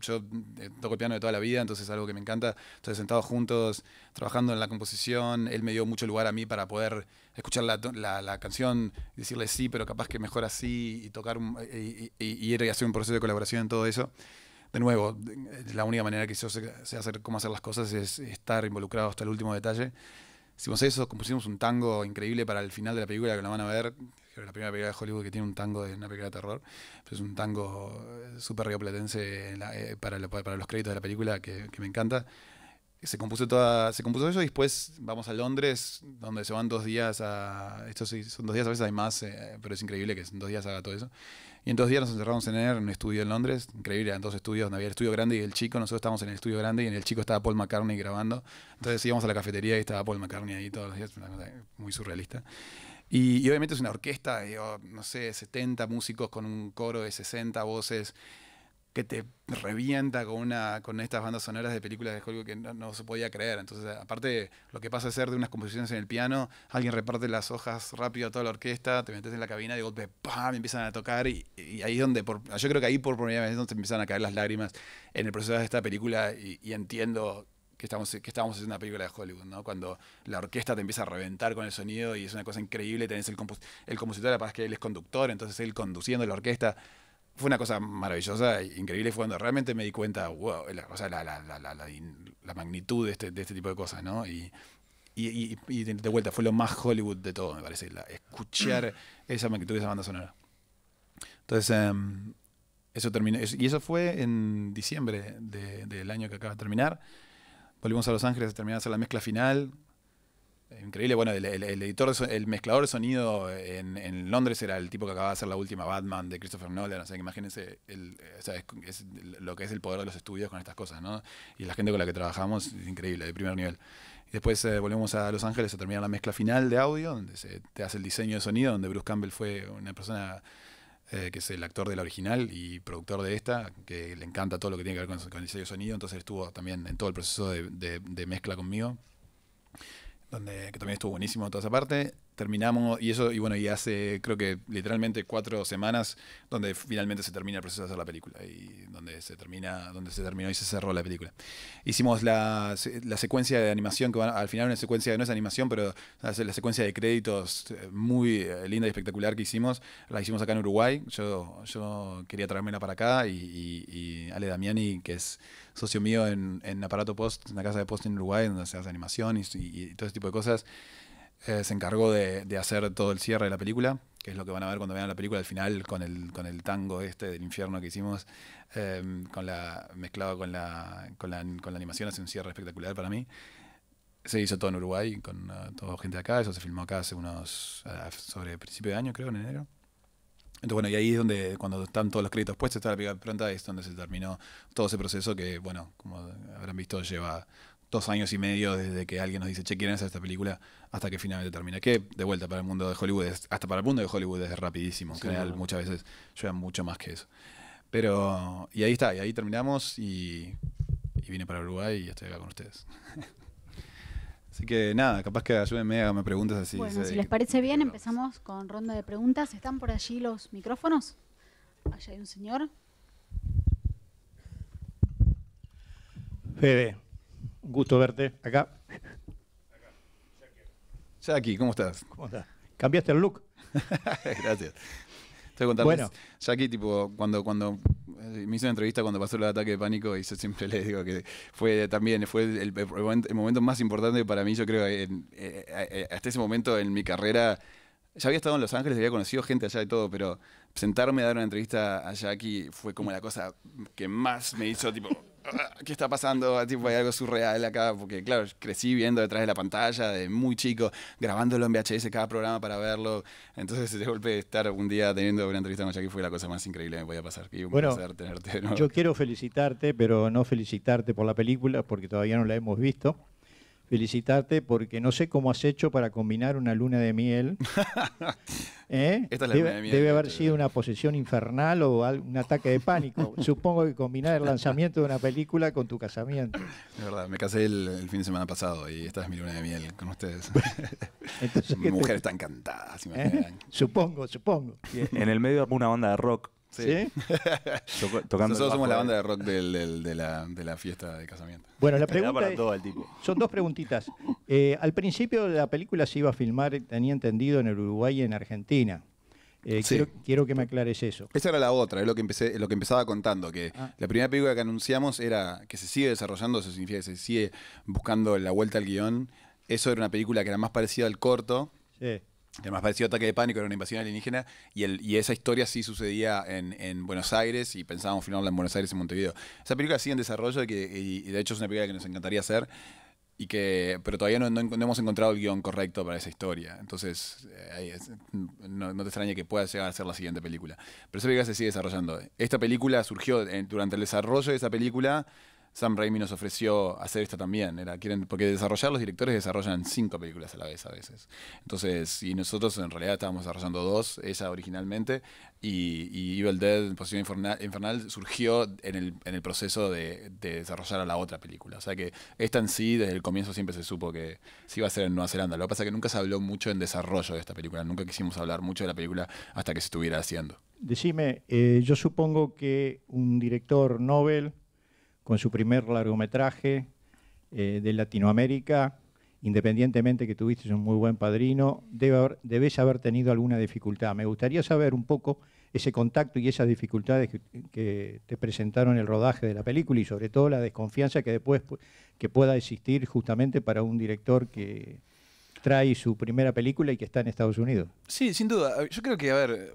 eh, toco el piano de toda la vida, entonces es algo que me encanta. Entonces sentados juntos, trabajando en la composición, él me dio mucho lugar a mí para poder escuchar la, canción, decirle sí, pero capaz que mejor así, y tocar, y, y, y hacer un proceso de colaboración en todo eso de nuevo, la única manera que yo sé, hacer cómo hacer las cosas es estar involucrado hasta el último detalle. Hicimos eso, compusimos un tango increíble para el final de la película que lo van a ver. La primera película de Hollywood que tiene un tango de una película de terror. es un tango eh, súper rioplatense eh, para, para, los créditos de la película que me encanta se compuso toda, se compuso eso y después vamos a Londres, donde se van dos días a, sí son dos días, a veces hay más, eh, pero es increíble que en dos días haga todo eso. Y en dos días nos encerramos en en un estudio en Londres, increíble, eran dos estudios, donde había el estudio grande y el chico, nosotros estábamos en el estudio grande y en el chico estaba Paul McCartney grabando, entonces íbamos a la cafetería y estaba Paul McCartney ahí todos los días, una cosa muy surrealista. Y, obviamente es una orquesta, oh, no sé, 70 músicos con un coro de 60 voces que te revienta con, una, con estas bandas sonoras de películas de Hollywood que no, se podía creer. Entonces, aparte, lo que pasa es ser de unas composiciones en el piano, alguien reparte las hojas rápido a toda la orquesta, te metes en la cabina, de golpe, ¡pam! empiezan a tocar y, ahí es donde, yo creo que ahí por primera vez es donde empiezan a caer las lágrimas en el proceso de esta película y, entiendo que estamos, que estábamos haciendo una película de Hollywood, ¿no? Cuando la orquesta te empieza a reventar con el sonido y es una cosa increíble, tenés el, compos el compositor, la es que él es conductor, entonces él conduciendo la orquesta fue una cosa maravillosa, increíble, fue cuando realmente me di cuenta, wow, la, magnitud de este, tipo de cosas, ¿no? Y, de vuelta, fue lo más Hollywood de todo, me parece, escuchar esa magnitud de esa banda sonora. Entonces, em, eso terminó, y eso fue en diciembre del año que acaba de terminar. Volvimos a Los Ángeles a terminar de hacer la mezcla final, Increíble, bueno, el, editor, el mezclador de sonido en, Londres era el tipo que acababa de hacer la última Batman de Christopher Nolan, o sea, que imagínense lo que es el poder de los estudios con estas cosas, ¿no? Y la gente con la que trabajamos es increíble, de primer nivel. Después eh, volvemos a Los Ángeles se termina la mezcla final de audio, donde se te hace el diseño de sonido, donde Bruce Campbell fue una persona eh, que es el actor de la original y productor de esta, que le encanta todo lo que tiene que ver con, el diseño de sonido, entonces estuvo también en todo el proceso de mezcla conmigo donde que también estuvo buenísimo toda esa parte. Terminamos, y eso, y bueno, y hace creo que literalmente cuatro semanas, donde finalmente se termina el proceso de hacer la película, y donde se termina, donde se terminó y se cerró la película. Hicimos la, la secuencia de animación, que al final una secuencia no es animación, pero la secuencia de créditos eh, muy eh, linda y espectacular que hicimos, la hicimos acá en Uruguay. Yo, yo quería traérmela para acá, y, y, y Ale Damiani, que es socio mío en, Aparato Post, en la casa de Post en Uruguay, donde se hace animación y, todo ese tipo de cosas, eh, se encargó de, hacer todo el cierre de la película, que es lo que van a ver cuando vean la película al final con el, con el tango este del infierno que hicimos, em, con la, mezclado con la, con la, con animación, hace un cierre espectacular para mí se hizo todo en Uruguay con ah, toda gente acá, eso se filmó acá hace unos, ah, sobre principio de año creo, en enero. Entonces, bueno, y ahí es donde, cuando están todos los créditos puestos, está la primera pronta, es donde se terminó todo ese proceso que, bueno, como habrán visto, lleva dos años y medio desde que alguien nos dice, che, quieren hacer esta película, hasta que finalmente termina. Que, de vuelta, para el mundo de Hollywood, hasta para el mundo de Hollywood es rapidísimo. En general, muchas veces lleva mucho más que eso. Pero, y ahí está, y ahí terminamos y, y vine para Uruguay y estoy acá con ustedes. Así que nada, capaz que ayúdenme, me preguntas así. Bueno, si, les parece bien, empezamos con ronda de preguntas. ¿Están por allí los micrófonos? Allá hay un señor. Fede, un gusto verte acá. Jackie, ¿cómo estás? ¿Cómo estás? ¿Cambiaste el look? Gracias contarles. Bueno. Jackie, tipo, cuando, cuando eh, me hizo una entrevista cuando pasó el ataque de pánico y yo siempre le digo que fue también fue el, el, momento más importante para mí, yo creo, eh, eh, hasta ese momento en mi carrera. Ya había estado en Los Ángeles, había conocido gente allá y todo, pero sentarme a dar una entrevista a Jackie fue como la cosa que más me hizo, tipo, ¿qué está pasando? Tipo, hay algo surreal acá, porque claro, crecí viendo detrás de la pantalla de muy chico, grabándolo en VHS cada programa para verlo. Entonces, de golpe, estar un día teniendo una entrevista con Jackie fue la cosa más increíble que me podía pasar. tenerte. Yo quiero felicitarte, pero no felicitarte por la película, porque todavía no la hemos visto felicitarte porque no sé cómo has hecho para combinar una luna de miel. ¿eh? Esta es la debe, luna de miel. Debe haber este. sido una posesión infernal o un ataque de pánico. Supongo que combinar el lanzamiento de una película con tu casamiento. Es verdad, me casé el, fin de semana pasado y esta es mi luna de miel con ustedes. Entonces, mi mujer está encantada, ¿Eh? Supongo, supongo. En el medio de una banda de rock Sí. Tocando Nosotros somos la banda de rock de, la, fiesta de casamiento. Bueno, la pregunta son dos preguntitas. Eh, al principio la película se iba a filmar, tenía entendido, en el Uruguay y en Argentina. Eh, quiero, que me aclares eso. Esa era la otra, es lo que, empecé, lo que empezaba contando, que ah. la primera película que anunciamos era que se sigue desarrollando, eso significa que se sigue buscando la vuelta al guión. Eso era una película que era más parecida al corto. Sí el más parecido ataque de pánico era una invasión alienígena y, y esa historia sí sucedía en, Buenos Aires y pensábamos filmarla en Buenos Aires y Montevideo. Esa película sigue en desarrollo y, de hecho es una película que nos encantaría hacer, y que, pero todavía no, hemos encontrado el guión correcto para esa historia. Entonces, eh, no, te extraña que pueda llegar a ser la siguiente película. Pero esa película se sigue desarrollando. Esta película surgió eh, durante el desarrollo de esa película Sam Raimi nos ofreció hacer esto también. Era, quieren, porque desarrollar los directores desarrollan cinco películas a la vez a veces. Entonces, y nosotros en realidad estábamos desarrollando dos, ella originalmente, y, Evil Dead, Posición Infernal, surgió en el, proceso de, desarrollar a la otra película. O sea que esta en sí, desde el comienzo siempre se supo que se iba a ser en Nueva Zelanda. Lo que pasa es que nunca se habló mucho en desarrollo de esta película, nunca quisimos hablar mucho de la película hasta que se estuviera haciendo. Decime, eh, yo supongo que un director Nobel con su primer largometraje eh, de Latinoamérica, independientemente que tuviste un muy buen padrino, debes haber tenido alguna dificultad. Me gustaría saber un poco ese contacto y esas dificultades que, te presentaron el rodaje de la película y sobre todo la desconfianza que después que pueda existir justamente para un director que trae su primera película y que está en Estados Unidos. Sí, sin duda. Yo creo que, a ver,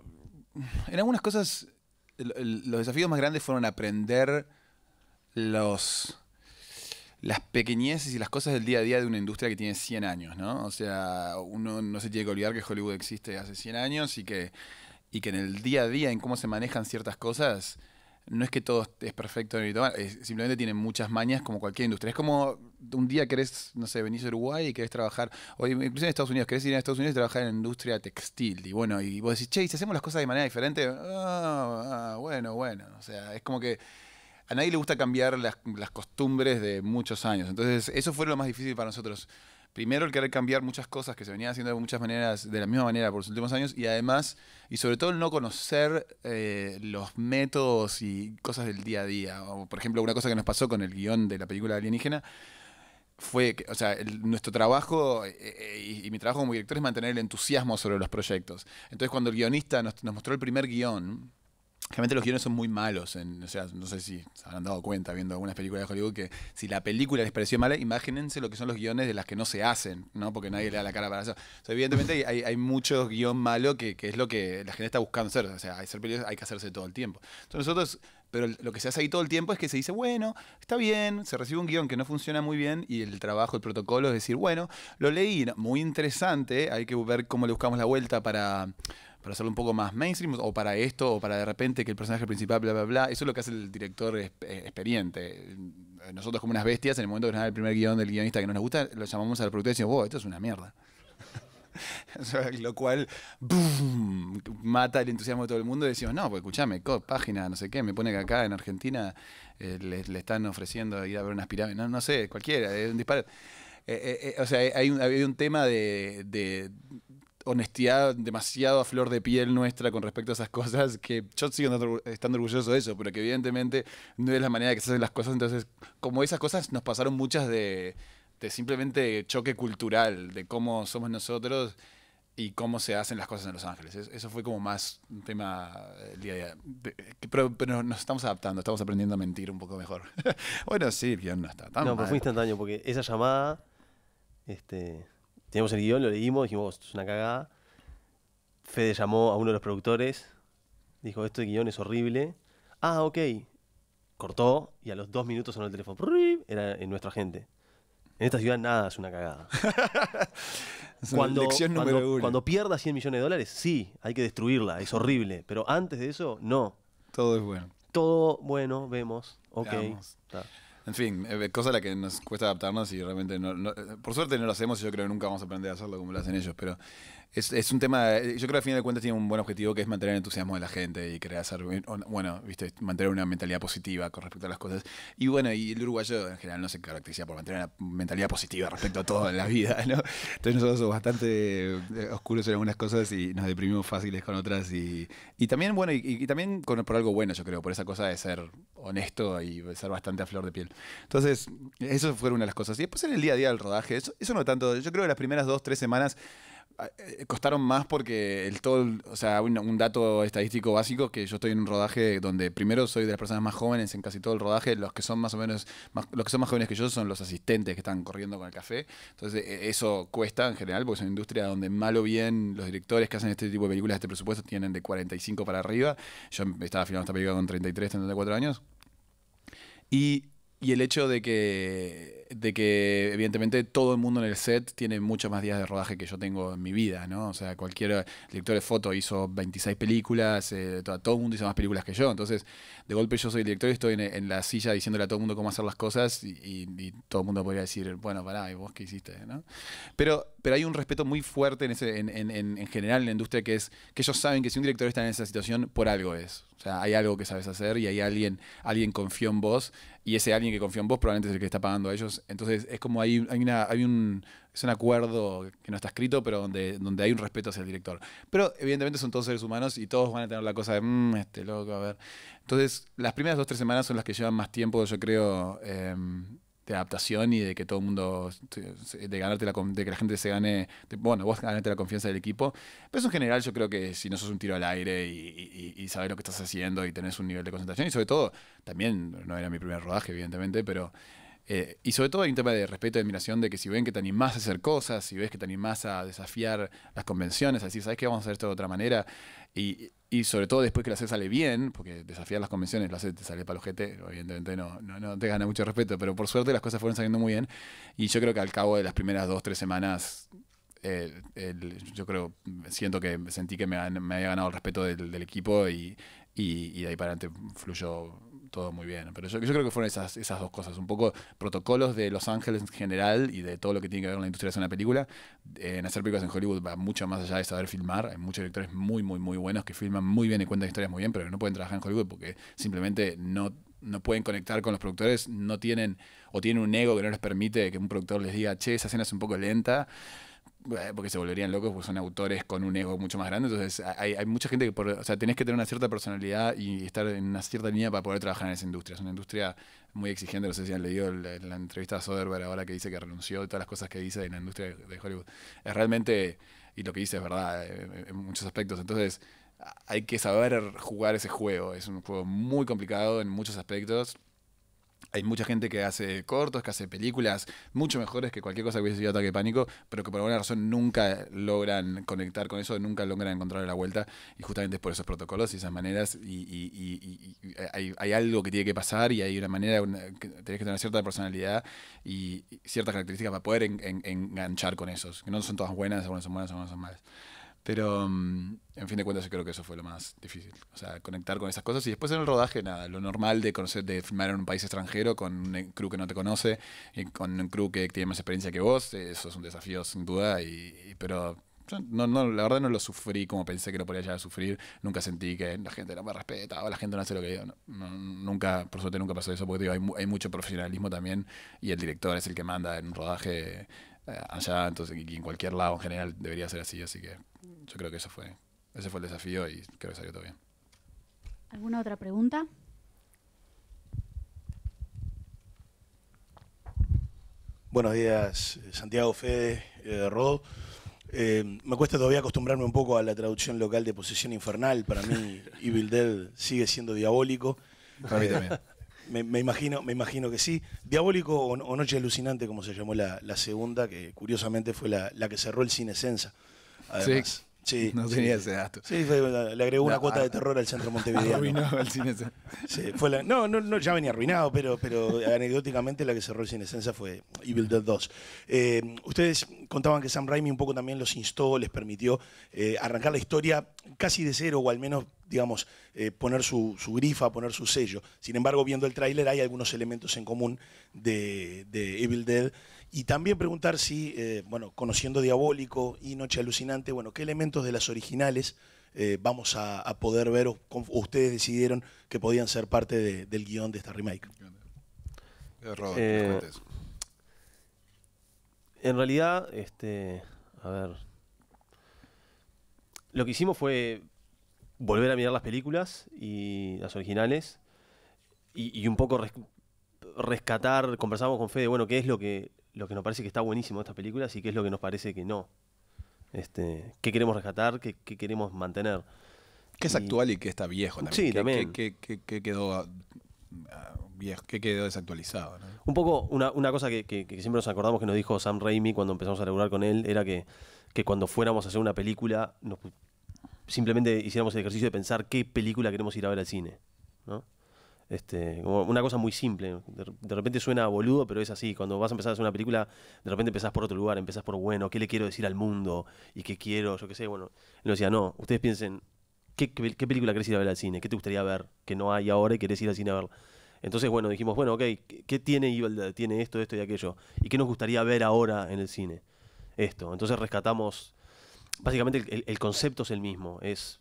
en algunas cosas los desafíos más grandes fueron aprender los las pequeñeces y las cosas del día a día de una industria que tiene 100 años, ¿no? O sea, uno no se tiene que olvidar que Hollywood existe hace 100 años y que, y que en el día a día, en cómo se manejan ciertas cosas, no es que todo es perfecto ni simplemente tiene muchas mañas como cualquier industria. Es como un día querés, no sé, venís a Uruguay y querés trabajar, o incluso en Estados Unidos, querés ir a Estados Unidos y trabajar en la industria textil. Y bueno, y vos decís, che, si hacemos las cosas de manera diferente, ah, ah, bueno, bueno. O sea, es como que a nadie le gusta cambiar las, costumbres de muchos años. Entonces, eso fue lo más difícil para nosotros. Primero, el querer cambiar muchas cosas que se venían haciendo de muchas maneras, de la misma manera por los últimos años, y además, y sobre todo el no conocer eh, los métodos y cosas del día a día. por ejemplo, una cosa que nos pasó con el guión de la película alienígena fue, o sea, nuestro trabajo eh, eh, y, mi trabajo como director es mantener el entusiasmo sobre los proyectos. Entonces, cuando el guionista nos, nos mostró el primer guión, Realmente los guiones son muy malos. o sea, no sé si se habrán dado cuenta viendo algunas películas de Hollywood que si la película les pareció mala, imagínense lo que son los guiones de las que no se hacen, ¿no? Porque nadie le da la cara para eso. evidentemente hay, hay mucho guión malo que, es lo que la gente está buscando hacer. O sea, hay que hacerse todo el tiempo. Entonces nosotros, pero lo que se hace ahí todo el tiempo es que se dice, bueno, está bien, se recibe un guión que no funciona muy bien y el trabajo, el protocolo es decir, bueno, lo leí, muy interesante, hay que ver cómo le buscamos la vuelta para para hacerlo un poco más mainstream, o para esto, o para de repente que el personaje principal, bla, bla, bla. Eso es lo que hace el director eh, experiente. Eh, nosotros como unas bestias, en el momento que nos da el primer guión del guionista que no nos gusta, lo llamamos al productor y decimos, wow, esto es una mierda. lo cual boom, mata el entusiasmo de todo el mundo y decimos, no, pues escuchame, página, no sé qué, me pone que acá en Argentina eh, le, están ofreciendo ir a ver unas pirámides, no, sé, cualquiera, es un disparo. o sea, hay un, un tema de honestidad demasiado a flor de piel nuestra con respecto a esas cosas, que yo sigo estando orgulloso de eso, pero que evidentemente no es la manera que se hacen las cosas. Entonces, como esas cosas nos pasaron muchas de, simplemente choque cultural, de cómo somos nosotros y cómo se hacen las cosas en Los Ángeles. Eso fue como más un tema eh, día a día. Pero, nos estamos adaptando, estamos aprendiendo a mentir un poco mejor. bueno, sí, bien, no está tan No, pero fue instantáneo, porque esa llamada... Este, teníamos el guión, lo leímos, dijimos, oh, esto es una cagada. Fede llamó a uno de los productores, dijo, esto de guión es horrible. Ah, ok. Cortó y a los dos minutos sonó el teléfono. Era en nuestra gente. En esta ciudad nada es una cagada. cuando, cuando, uno. pierda 100 millones de dólares, sí, hay que destruirla, es horrible. Pero antes de eso, no. Todo es bueno. Todo bueno, vemos. Ok. En fin, eh, cosa a la que nos cuesta adaptarnos y realmente no, por suerte no lo hacemos y yo creo que nunca vamos a aprender a hacerlo como lo hacen ellos, pero es, es, un tema, eh, yo creo que al final de cuentas tiene un buen objetivo que es mantener el entusiasmo de la gente y crear, bueno, viste, mantener una mentalidad positiva con respecto a las cosas. Y bueno, y el uruguayo en general no se caracteriza por mantener una mentalidad positiva respecto a todo en la vida, ¿no? Entonces nosotros somos bastante eh, oscuros en algunas cosas y nos deprimimos fáciles con otras y, y también, bueno, y, también por algo bueno, yo creo, por esa cosa de ser honesto y ser bastante a flor de piel. Entonces, eso fue una de las cosas. Y después en el día a día del rodaje, eso, eso no tanto, yo creo que las primeras dos, tres semanas eh, costaron más porque el todo, o sea, un, dato estadístico básico que yo estoy en un rodaje donde primero soy de las personas más jóvenes en casi todo el rodaje, los que son más o menos los que son más jóvenes que yo son los asistentes que están corriendo con el café. Entonces, e, eso cuesta en general porque es una industria donde mal o bien los directores que hacen este tipo de películas, este presupuesto tienen de 45 para arriba. Yo estaba filmando esta película con 33, 34 años. Y y el hecho de que de que evidentemente todo el mundo en el set tiene muchos más días de rodaje que yo tengo en mi vida, ¿no? O sea, cualquier director de foto hizo 26 películas, eh, todo, el mundo hizo más películas que yo, entonces de golpe yo soy director y estoy en, la silla diciéndole a todo el mundo cómo hacer las cosas y, todo el mundo podría decir, bueno, pará, ¿y vos qué hiciste? ¿no? Pero, pero hay un respeto muy fuerte en, ese, en, en, en general en la industria que es que ellos saben que si un director está en esa situación, por algo es. O sea, hay algo que sabes hacer y hay alguien, alguien confió en vos y ese alguien que confió en vos probablemente es el que está pagando a ellos entonces es como hay, hay, un, es un acuerdo que no está escrito, pero donde, donde hay un respeto hacia el director. Pero evidentemente son todos seres humanos y todos van a tener la cosa de, mm, este loco, a ver. Entonces las primeras dos, tres semanas son las que llevan más tiempo, yo creo, em, de adaptación y de que todo el mundo, de ganarte de que la gente se gane, bueno, vos ganaste la confianza del equipo. Pero eso en general yo creo que si no sos un tiro al aire y, y, y sabes lo que estás haciendo y tenés un nivel de concentración y sobre todo, también no era mi primer rodaje evidentemente, pero... Eh, y sobre todo hay un tema de respeto y admiración de que si ven que te animás a hacer cosas, si ves que te animás a desafiar las convenciones, así ¿sabes qué? Vamos a hacer esto de otra manera. Y, sobre todo después que la haces sale bien, porque desafiar las convenciones, lo haces, te sale para los obviamente no, no, no, te gana mucho respeto, pero por suerte las cosas fueron saliendo muy bien. Y yo creo que al cabo de las primeras dos, tres semanas yo creo, siento que sentí que me, había ganado el respeto del, equipo y, de ahí para adelante fluyó muy bien. Pero yo, creo que fueron esas, esas dos cosas, un poco protocolos de Los Ángeles en general y de todo lo que tiene que ver con la industria de hacer una película. en hacer películas en Hollywood va mucho más allá de saber filmar. Hay muchos directores muy, muy, muy buenos que filman muy bien y cuentan historias muy bien, pero no pueden trabajar en Hollywood porque simplemente no, no pueden conectar con los productores, no tienen o tienen un ego que no les permite que un productor les diga, che, esa escena es un poco lenta eh, porque se volverían locos, porque son autores con un ego mucho más grande. Entonces, hay, mucha gente que, por, o sea, tenés que tener una cierta personalidad y estar en una cierta línea para poder trabajar en esa industria. Es una industria muy exigente. No sé si han leído la, entrevista a Soderbergh ahora que dice que renunció y todas las cosas que dice en la industria de Hollywood. Es realmente, y lo que dice es verdad eh, en muchos aspectos. Entonces, hay que saber jugar ese juego. Es un juego muy complicado en muchos aspectos hay mucha gente que hace cortos, que hace películas mucho mejores que cualquier cosa que hubiese sido Ataque de Pánico, pero que por alguna razón nunca logran conectar con eso, nunca logran encontrar la vuelta. Y justamente es por esos protocolos y esas maneras. Y, y, hay, algo que tiene que pasar y hay una manera, que tenés que tener cierta personalidad y ciertas características para poder enganchar con esos. Que no son todas buenas, algunas son buenas, algunas son malas. Pero mm, en fin de cuentas yo creo que eso fue lo más difícil. O sea, conectar con esas cosas. Y después en el rodaje, nada, lo normal de conocer, de filmar en un país extranjero con un eh, crew que no te conoce, y con un crew que tiene más experiencia que vos, eh, eso es un desafío sin duda. Y, pero no, la verdad no lo sufrí como pensé que lo podía llegar sufrir. Nunca sentí que la gente no me respeta o la gente no hace lo que yo. nunca, por suerte nunca pasó eso, porque digo, hay, mucho profesionalismo también y el director es el que manda en un rodaje eh, allá, entonces, en cualquier lado en general debería ser así, así que yo creo que eso fue, ese fue el desafío y creo que salió todo bien. ¿Alguna otra pregunta? Buenos días, Santiago Fede, eh, Rod. Eh, me cuesta todavía acostumbrarme un poco a la traducción local de Posesión Infernal. Para mí, Evil Dead sigue siendo diabólico. Eh, me, imagino, me imagino que sí. Diabólico o, Noche Alucinante, como se llamó la, segunda, que curiosamente fue la, la, que cerró el Cine Sensa. Sí. no tenía ese dato. Sí, le agregó una ah, cuota de ah, terror al centro montevideo. Arruinó el cine. no, no, ya venía arruinado, pero, pero anecdóticamente la que cerró el Cinesensa fue Evil Dead 2. Eh, ustedes contaban que Sam Raimi un poco también los instó, les permitió eh, arrancar la historia casi de cero o al menos digamos, eh, poner su, grifa, poner su sello. Sin embargo, viendo el tráiler hay algunos elementos en común de, de Evil Dead y también preguntar si, eh, bueno, conociendo Diabólico y Noche Alucinante, bueno, ¿qué elementos de las originales eh, vamos a, poder ver o, ustedes decidieron que podían ser parte del guión de esta remake? Eh, en realidad, este, a ver, lo que hicimos fue volver a mirar las películas y las originales y, un poco rescatar, conversamos con Fede, bueno, qué es lo que lo que nos parece que está buenísimo de estas películas y qué es lo que nos parece que no. Este, ¿Qué queremos rescatar? ¿Qué, qué queremos mantener? qué es actual y qué está viejo también. Sí, también. Qué, quedó ah, viejo? ¿Qué quedó desactualizado? Un poco, una, una cosa que, que, siempre nos acordamos que nos dijo Sam Raimi cuando empezamos a regular con él era que, que cuando fuéramos a hacer una película, simplemente hiciéramos el ejercicio de pensar qué película queremos ir a ver al cine. ¿no? Este, como una cosa muy simple. De, repente suena boludo, pero es así. Cuando vas a empezar a hacer una película, de repente empezás por otro lugar, empezás por bueno, ¿qué le quiero decir al mundo? ¿Y qué quiero? Yo qué sé. Bueno, él decía, no, ustedes piensen, ¿qué, ¿qué, película querés ir a ver al cine? ¿Qué te gustaría ver que no hay ahora y querés ir al cine a verla? Entonces, bueno, dijimos, bueno, ok, ¿qué tiene Tiene esto, esto y aquello. ¿Y qué nos gustaría ver ahora en el cine? Esto. Entonces rescatamos. Básicamente el, el concepto es el mismo. Es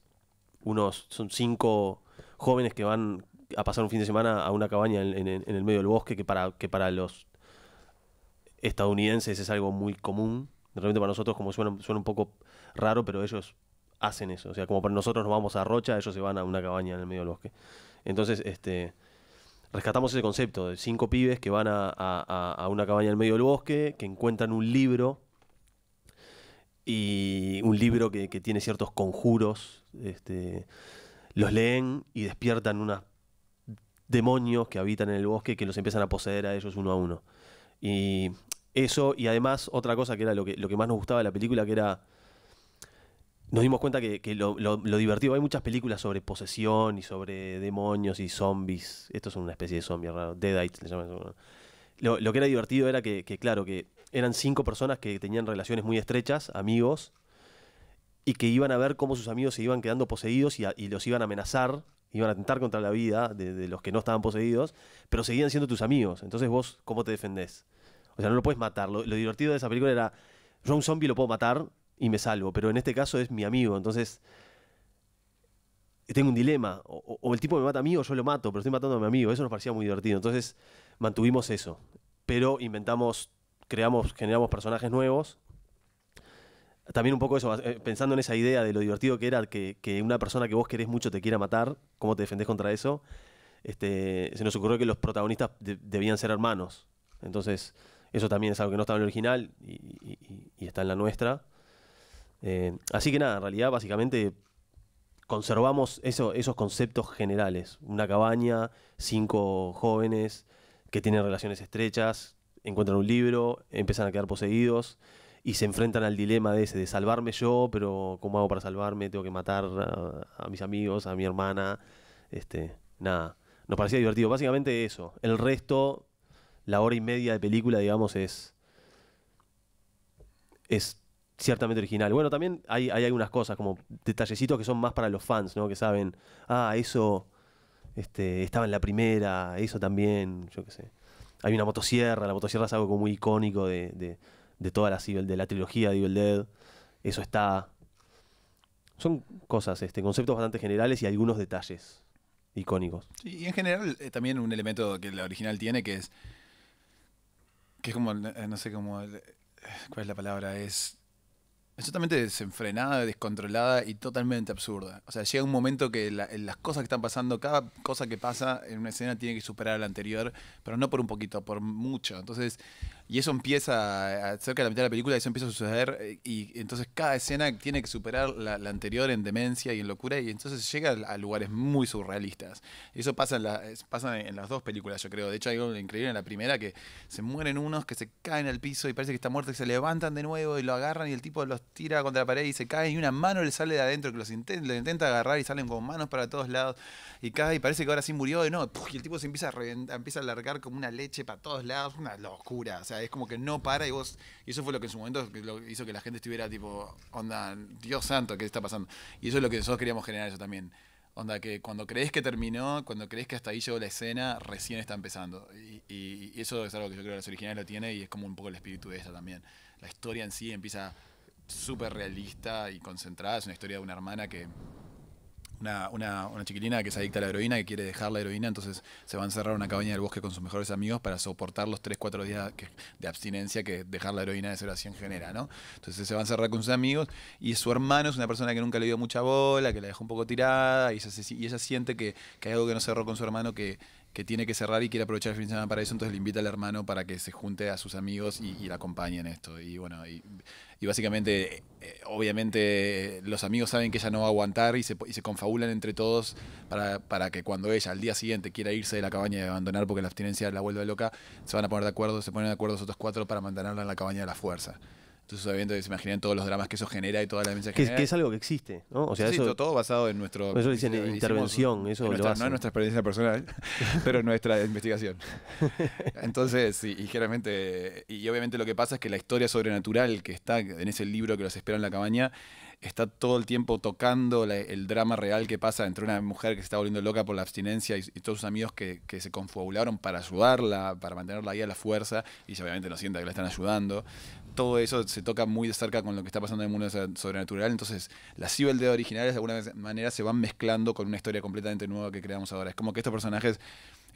unos. Son cinco jóvenes que van a pasar un fin de semana a una cabaña en, el medio del bosque, que para, que para los estadounidenses es algo muy común. realmente para nosotros como suena, un poco raro, pero ellos hacen eso. O sea, como para nosotros nos vamos a Rocha, ellos se van a una cabaña en el medio del bosque. Entonces, este rescatamos ese concepto de cinco pibes que van a, una cabaña en el medio del bosque, que encuentran un libro y un libro que, que tiene ciertos conjuros, este, los leen y despiertan unas demonios que habitan en el bosque que los empiezan a poseer a ellos uno a uno. Y eso, y además otra cosa que era lo que, lo que más nos gustaba de la película, que era... Nos dimos cuenta que, que lo, divertido, hay muchas películas sobre posesión y sobre demonios y zombies. ...esto es una especie de zombie raro. Deadites le llaman. Lo, que era divertido era que, claro, que eran cinco personas que tenían relaciones muy estrechas, amigos, y que iban a ver cómo sus amigos se iban quedando poseídos y, y los iban a amenazar iban a atentar contra la vida de, los que no estaban poseídos, pero seguían siendo tus amigos. Entonces vos, ¿cómo te defendés? O sea, no lo puedes matar. Lo, divertido de esa película era, yo un zombie lo puedo matar y me salvo, pero en este caso es mi amigo, entonces tengo un dilema. O, o el tipo me mata a mí o yo lo mato, pero estoy matando a mi amigo. Eso nos parecía muy divertido. Entonces mantuvimos eso, pero inventamos, creamos, generamos personajes nuevos también un poco eso, eh, pensando en esa idea de lo divertido que era que, una persona que vos querés mucho te quiera matar, ¿cómo te defendés contra eso? Este, se nos ocurrió que los protagonistas debían ser hermanos. Entonces, eso también es algo que no estaba en el original y, está en la nuestra. Eh, así que nada, en realidad, básicamente conservamos esos conceptos generales. Una cabaña, cinco jóvenes que tienen relaciones estrechas, encuentran un libro, empiezan a quedar poseídos y se enfrentan al dilema de ese, de salvarme yo, pero ¿cómo hago para salvarme? Tengo que matar a, mis amigos, a mi hermana. Este, nada, nos parecía divertido. Básicamente eso. El resto, la hora y media de película, digamos, es. Es ciertamente original. Bueno, también hay, hay algunas cosas, como detallecitos que son más para los fans, ¿no? Que saben, ah, eso este, estaba en la primera, eso también, yo qué sé. Hay una motosierra, la motosierra es algo como muy icónico de de toda la, de la trilogía de Evil Dead. Eso está. Son cosas, este, conceptos bastante generales y algunos detalles icónicos. y en general, eh, también un elemento que la original tiene que es. que es como. Eh, no sé cómo. Eh, ¿Cuál es la palabra? Es. totalmente desenfrenada, descontrolada y totalmente absurda. O sea, llega un momento que las cosas que están pasando, cada cosa que pasa en una escena tiene que superar a la anterior, pero no por un poquito, por mucho. Entonces, y eso empieza, cerca de la mitad de la película, eso empieza a suceder. Eh, y entonces cada escena tiene que superar la, anterior en demencia y en locura. Y entonces llega a lugares muy surrealistas. Eso pasa en, la, pasa en las dos películas, yo creo. De hecho, hay algo increíble en la primera que se mueren unos que se caen al piso y parece que está muerto y se levantan de nuevo y lo agarran y el tipo los tira contra la pared y se caen. Y una mano le sale de adentro que los intenta, agarrar y salen con manos para todos lados. Y cae y parece que ahora sí murió. de no, y el tipo se empieza a, empieza a largar como una leche para todos lados. Una locura. O sea, es como que no para y vos. Y eso fue lo que en su momento hizo que la gente estuviera tipo, onda, Dios santo, ¿qué está pasando? Y eso es lo que nosotros queríamos generar eso también. Onda, que cuando crees que terminó, cuando crees que hasta ahí llegó la escena, recién está empezando. Y, eso es algo que yo creo que las originales lo tiene y es como un poco el espíritu de esta también. La historia en sí empieza súper realista y concentrada. Es una historia de una hermana que una, una, una, chiquilina que se adicta a la heroína, que quiere dejar la heroína, entonces se va a encerrar una cabaña del bosque con sus mejores amigos para soportar los 3, 4 días de abstinencia que dejar la heroína de oración genera, ¿no? Entonces se va a encerrar con sus amigos y su hermano es una persona que nunca le dio mucha bola, que la dejó un poco tirada y, ella siente que, que hay algo que no cerró con su hermano que que tiene que cerrar y quiere aprovechar el fin de semana para eso, entonces le invita al hermano para que se junte a sus amigos y, la acompañe en esto. Y bueno, y, básicamente, eh, obviamente, los amigos saben que ella no va a aguantar y se, confabulan entre todos para, para, que cuando ella al día siguiente quiera irse de la cabaña y abandonar porque la abstinencia la vuelve loca, se van a poner de acuerdo, se ponen de acuerdo los otros cuatro para mantenerla en la cabaña de la fuerza. Entonces, obviamente, se imaginan todos los dramas que eso genera y toda la mensajes que, Que es algo que existe, ¿no? O sea, todo basado en nuestro... Eso intervención, eso No en nuestra experiencia personal, pero en nuestra investigación. Entonces, y generalmente... Y obviamente lo que pasa es que la historia sobrenatural que está en ese libro que los espera en la cabaña está todo el tiempo tocando el drama real que pasa entre una mujer que se está volviendo loca por la abstinencia y, todos sus amigos que, que, se confabularon para ayudarla, para mantenerla ahí a la fuerza, y obviamente no sienta que la están ayudando todo eso se toca muy de cerca con lo que está pasando en el mundo sobrenatural. Entonces, las civilidades originales de alguna manera se van mezclando con una historia completamente nueva que creamos ahora. Es como que estos personajes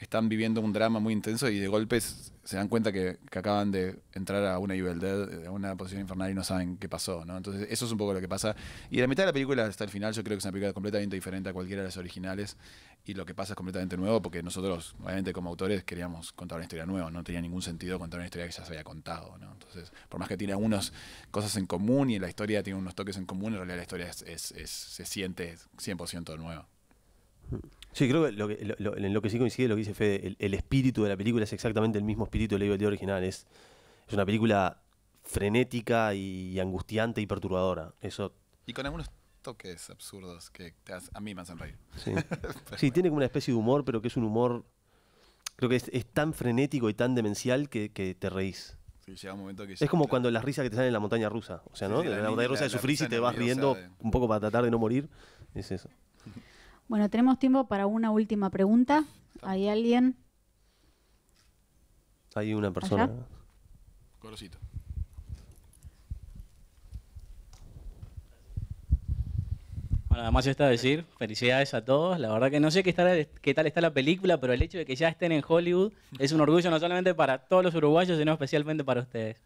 están viviendo un drama muy intenso y de golpes se dan cuenta que, que acaban de entrar a una Evil Dead, eh, a una posición infernal y no saben qué pasó, ¿no? Entonces, eso es un poco lo que pasa. Y la mitad de la película hasta el final, yo creo que es una película completamente diferente a cualquiera de las originales y lo que pasa es completamente nuevo porque nosotros, obviamente, como autores queríamos contar una historia nueva, no tenía ningún sentido contar una historia que ya se había contado, ¿no? Entonces, por más que tiene algunas cosas en común y la historia tiene unos toques en común, en realidad la historia es, es, se siente 100% nueva. Mm. Sí, creo que, lo en lo que sí coincide lo que dice Fede, el, espíritu de la película es exactamente el mismo espíritu del de original. Es, una película frenética y, angustiante y perturbadora. Eso. Y con algunos toques absurdos que te a mí me hacen reír. Sí, tiene como una especie de humor, pero que es un humor. Creo que es, tan frenético y tan demencial que, te reís. Sí, llega un momento que es como cuando las risas que te salen en la montaña rusa. O sea, ¿no? la, montaña rusa de sufrir y te vas riendo un poco para tratar de no morir. Es eso. Bueno, tenemos tiempo para una última pregunta. ¿Hay alguien? Hay una persona. Corocito. Bueno, además está decir, felicidades a todos. La verdad que no sé qué, tal está la película, pero el hecho de que ya estén en Hollywood es un orgullo no solamente para todos los uruguayos, sino especialmente para ustedes.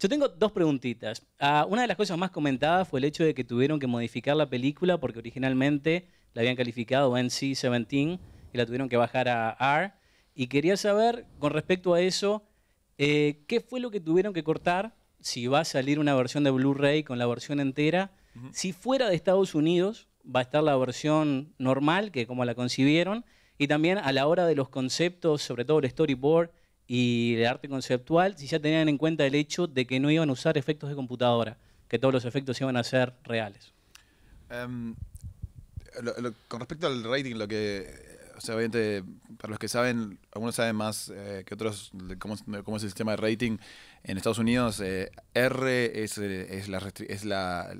Yo tengo dos preguntitas. Ah, una de las cosas más comentadas fue el hecho de que tuvieron que modificar la película porque originalmente la habían calificado NC-17 y la tuvieron que bajar a R. Y quería saber, con respecto a eso, eh, ¿qué fue lo que tuvieron que cortar? Si va a salir una versión de Blu-ray con la versión entera. Si fuera de Estados Unidos, va a estar la versión normal, que como la concibieron. Y también a la hora de los conceptos, sobre todo el storyboard y el arte conceptual, si ya tenían en cuenta el hecho de que no iban a usar efectos de computadora, que todos los efectos iban a ser reales. Em, con respecto al rating, lo que. O sea, obviamente, para los que saben, algunos saben más eh, que otros cómo, es el sistema de rating. En Estados Unidos, eh, R es, eh, es, la es,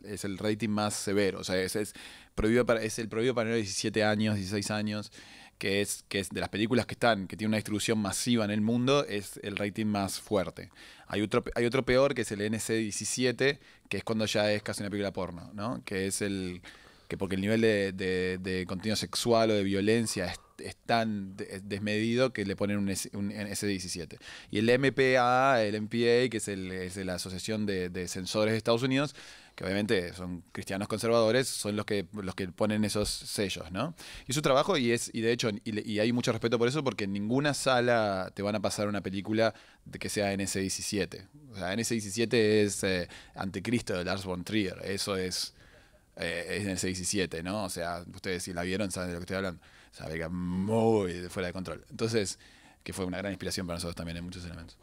es el rating más severo. O sea, es, es prohibido para, es el prohibido para menores de 17 años, 16 años que es, que es de las películas que están, que tiene una distribución masiva en el mundo, es el rating más fuerte. Hay otro, hay otro peor que es el NC17, que es cuando ya es casi una película porno, ¿no? Que es el que porque el nivel de, contenido sexual o de violencia es, tan desmedido que le ponen un, S, 17 Y el MPA, el MPA, que es, el, la Asociación de, de, de Estados Unidos, que obviamente son cristianos conservadores, son los que, los que ponen esos sellos, ¿no? Y su trabajo, y, es, y de hecho, y, hay mucho respeto por eso, porque en ninguna sala te van a pasar una película que sea NS17. O sea, NS17 es eh, Anticristo de Lars von Trier, eso es eh, es el 6 y 7, ¿no? O sea, ustedes si la vieron saben de lo que estoy hablando. O sea, muy fuera de control. Entonces, que fue una gran inspiración para nosotros también en muchos elementos.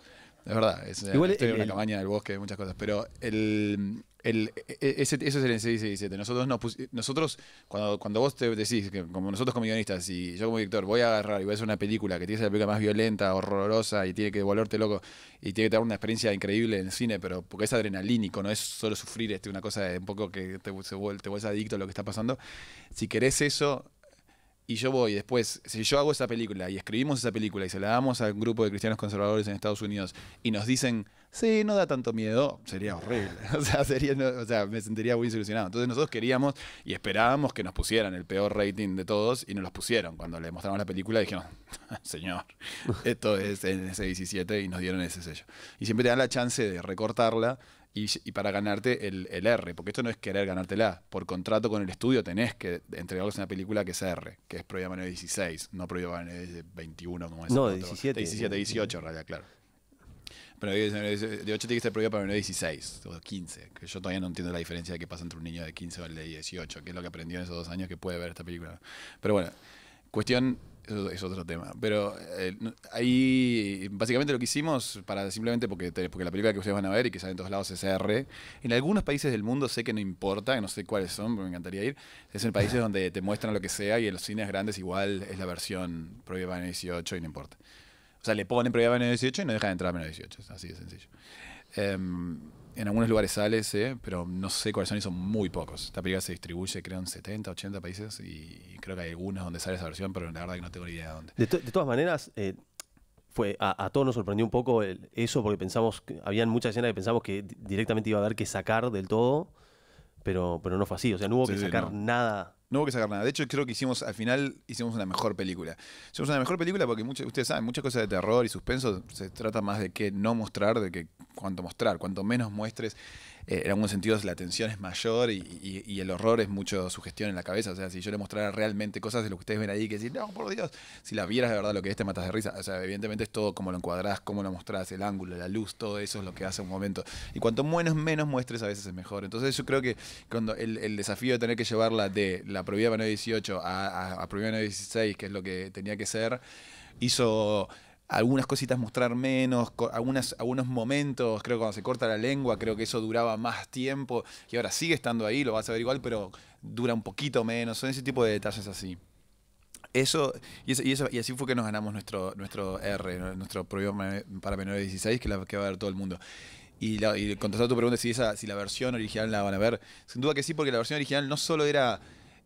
Es verdad, es Igual estoy en del bosque, muchas cosas. Pero el, el e, e, ese, eso es el en Nosotros, nos nosotros cuando, cuando vos te decís, que como nosotros como guionistas y yo como director, voy a agarrar y voy a hacer una película que tiene que ser la película más violenta, horrorosa y tiene que volverte loco y tiene que tener una experiencia increíble en el cine, pero porque es adrenalínico, no es solo sufrir, es este, una cosa de un poco que te, te vuelves adicto a lo que está pasando. Si querés eso, y yo voy después, si yo hago esa película y escribimos esa película y se la damos al grupo de cristianos conservadores en Estados Unidos y nos dicen, sí, no da tanto miedo, sería horrible. o, sea, sería, me sentiría muy solucionado. Entonces nosotros queríamos y esperábamos que nos pusieran el peor rating de todos y nos los pusieron. Cuando le mostramos la película dijimos, señor, esto es en ese 17 y nos dieron ese sello. Y siempre te dan la chance de recortarla y, para ganarte el, R, porque esto no es querer ganarte ganártela. Por contrato con el estudio tenés que entregarles una película que es R, que es Proyama Manuel 16, no Proyama Manuel 21, como es No, de 17. 17, 18 en realidad, claro. Pero de 8 tiene que ser prohibido para de 16 o 15, que yo todavía no entiendo la diferencia de qué pasa entre un niño de 15 o el de 18, que es lo que aprendió en esos dos años que puede ver esta película. Pero bueno, cuestión es otro tema. Pero eh, ahí, básicamente lo que hicimos, para simplemente porque, porque la película que ustedes van a ver y que sale en todos lados es R. En algunos países del mundo sé que no importa, no sé cuáles son, pero me encantaría ir. Es en países donde te muestran lo que sea y en los cines grandes igual es la versión prohibida en 18 y no importa. O sea, le ponen prohibida en 18 y no deja de entrar a menos 18. Así de sencillo. Em, en algunos lugares sale, sí, eh, pero no sé cuáles son y son muy pocos. Esta película se distribuye, creo, en 70, 80 países y creo que hay algunos donde sale esa versión, pero la verdad que no tengo ni idea de dónde. De, todas maneras, eh, fue a, todos nos sorprendió un poco eso porque pensamos, que, habían muchas escenas que pensamos que directamente iba a haber que sacar del todo, pero, pero no fue así. O sea, no hubo que sacar nada no hubo que sacar nada. De hecho, creo que hicimos, al final, hicimos una mejor película. Hicimos una mejor película porque ustedes saben, muchas cosas de terror y suspenso se trata más de qué no mostrar, de que cuánto mostrar. Cuanto menos muestres eh, en algunos sentidos la tensión es mayor y, el horror es mucho sugestión en la cabeza. O sea, si yo le mostrara realmente cosas de lo que ustedes ven ahí, que decir, no, por Dios, si la vieras de verdad lo que es, te matas de risa. O sea, evidentemente es todo como lo encuadrás, cómo lo mostrás, el ángulo, la luz, todo eso es lo que hace un momento. Y cuanto menos, menos muestres, a veces es mejor. Entonces yo creo que cuando el, desafío de tener que llevarla de la prohibida para 18 a, a, prohibida 16, que es lo que tenía que ser, hizo algunas cositas mostrar menos, algunas, algunos momentos, creo que cuando se corta la lengua, creo que eso duraba más tiempo, y ahora sigue estando ahí, lo vas a ver igual, pero dura un poquito menos, son ese tipo de detalles así. Eso y, eso, y, así fue que nos ganamos nuestro, nuestro R, nuestro programa para menores de 16, que, va a ver todo el mundo. Y, la, y contestar tu pregunta si, esa, si la versión original la van a ver, sin duda que sí, porque la versión original no solo era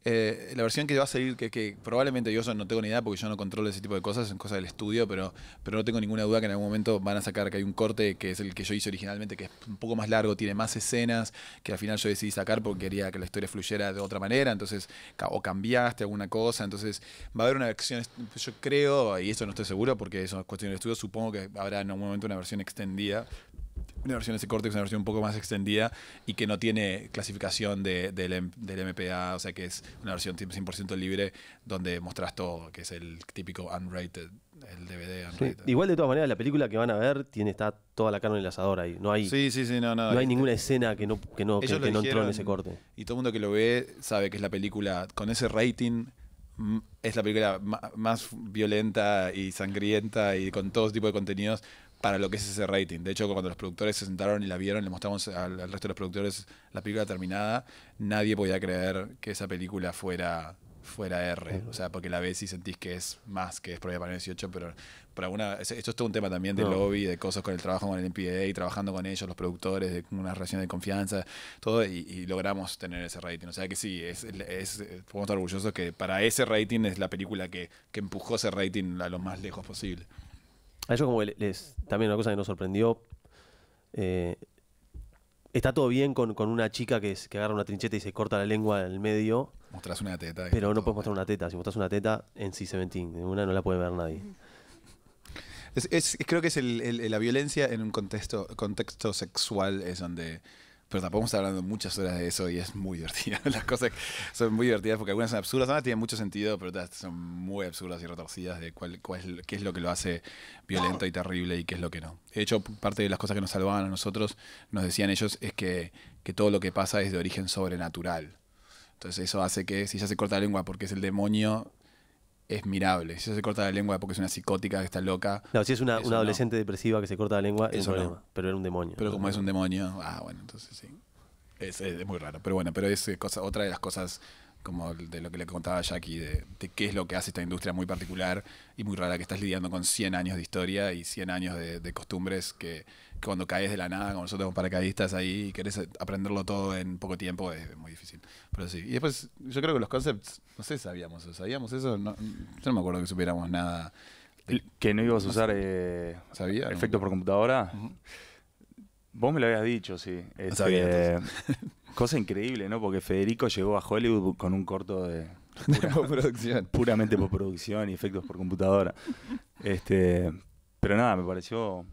eh, la versión que va a salir, que, probablemente yo no tengo ni idea porque yo no controlo ese tipo de cosas, es cosa del estudio, pero, pero no tengo ninguna duda que en algún momento van a sacar que hay un corte que es el que yo hice originalmente, que es un poco más largo, tiene más escenas, que al final yo decidí sacar porque quería que la historia fluyera de otra manera, entonces o cambiaste alguna cosa, entonces va a haber una versión, yo creo, y eso no estoy seguro porque eso es cuestión del estudio, supongo que habrá en algún momento una versión extendida una versión de ese corte es una versión un poco más extendida y que no tiene clasificación del, MPA, o sea que es una versión 100% libre donde mostras todo, que es el típico unrated, el DVD unrated. Igual de todas maneras, la película que van a ver tiene está toda la carne en el asador ahí. No hay, sí, sí, no, no, no hay ninguna escena que no, que no entró en ese corte. Y todo el mundo que lo ve sabe que es la película con ese rating es la película más violenta y sangrienta y con todo tipo de contenidos para lo que es ese rating. De hecho, cuando los productores se sentaron y la vieron, le mostramos al, resto de los productores la película terminada, nadie podía creer que esa película fuera fuera R, o sea, porque la ves y sentís que es más que es probable para 18, pero por alguna esto es todo un tema también de lobby, de cosas con el trabajo con el NPA, y trabajando con ellos, los productores, de una relación de confianza, todo y, y logramos tener ese rating, o sea que sí, es, es, podemos estar orgullosos que para ese rating es la película que, que empujó ese rating a lo más lejos posible a ellos como les, también una cosa que nos sorprendió, eh, está todo bien con, con una chica que, agarra una trincheta y se corta la lengua en medio. Mostrás una teta. Pero no puedes mostrar una teta. Si mostras una teta en C-17, una no la puede ver nadie. Es, creo que es la violencia en un contexto, contexto sexual es donde pero tampoco estamos hablando muchas horas de eso y es muy divertido. Las cosas son muy divertidas porque algunas son absurdas, otras tienen mucho sentido, pero otras son muy absurdas y retorcidas de cuál, cuál, qué es lo que lo hace violento y terrible y qué es lo que no. De hecho, parte de las cosas que nos salvaban a nosotros, nos decían ellos, es que, que todo lo que pasa es de origen sobrenatural. Entonces eso hace que si ya se corta la lengua porque es el demonio, es mirable. Si se corta la lengua porque es una psicótica que está loca. No, si es una, adolescente depresiva que se corta la lengua, es un problema. Pero era un demonio. Pero como es un demonio, ah, bueno, entonces sí. Es, muy raro. Pero bueno, pero es eh, cosa, otra de las cosas como de lo que le contaba Jackie, de, qué es lo que hace esta industria muy particular y muy rara, que estás lidiando con 100 años de historia y 100 años de, costumbres que, cuando caes de la nada, como nosotros como paracaidistas ahí, y querés aprenderlo todo en poco tiempo, es, muy difícil. Pero sí, y después yo creo que los concepts, no sé, sabíamos eso, sabíamos eso, no, yo no me acuerdo que supiéramos nada. que no ibas a usar eh, sabía, efectos por computadora. Vos me lo habías dicho, sí. Este, Cosa increíble, ¿no? Porque Federico llegó a Hollywood con un corto de. de postproducción. Puramente postproducción y efectos por computadora. Este, pero nada, me pareció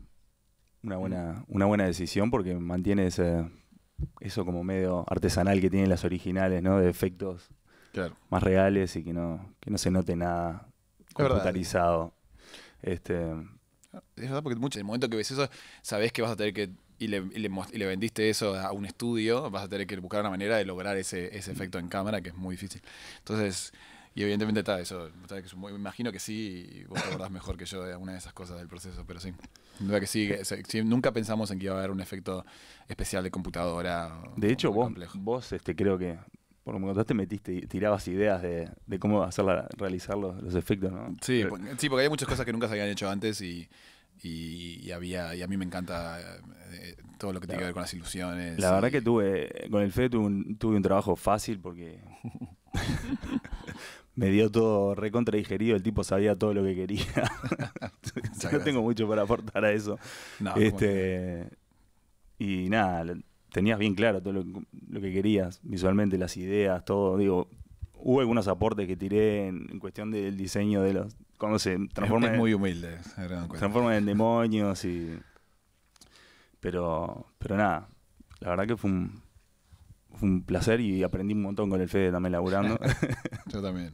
una buena, una buena decisión porque mantiene ese, eso como medio artesanal que tienen las originales, ¿no? De efectos más reales y que no, que no se note nada computarizado. Es verdad. Este, porque mucho, en el momento que ves eso, sabes que vas a tener que y le, le, vendiste eso a un estudio, vas a tener que buscar una manera de lograr ese, efecto en cámara, que es muy difícil. Entonces, y evidentemente está eso. me imagino que sí, y vos te acordás mejor que yo de alguna de esas cosas del proceso, pero sí. nunca pensamos en que iba a haber un efecto especial de computadora. De hecho, vos, vos este, creo que por lo menos te metiste, y tirabas ideas de, cómo hacer realizar los, efectos, ¿no? Sí, sí, porque hay muchas cosas que nunca se habían hecho antes y y, había y a mí me encanta eh, todo lo que tiene que ver con las ilusiones. La verdad que tuve, eh, con el FED tuve un, trabajo fácil porque me dio todo recontra digerido, el tipo sabía todo lo que quería. Yo no tengo mucho para aportar a eso. este, y nada, tenías bien claro todo lo, lo que querías, visualmente, las ideas, todo. Digo, hubo algunos aportes que tiré en, cuestión del diseño de los. Cuando se Es muy humilde. Se transforman en demonios y. Pero, pero nada, la verdad que fue un, placer y aprendí un montón con el Fede también laburando. Yo también.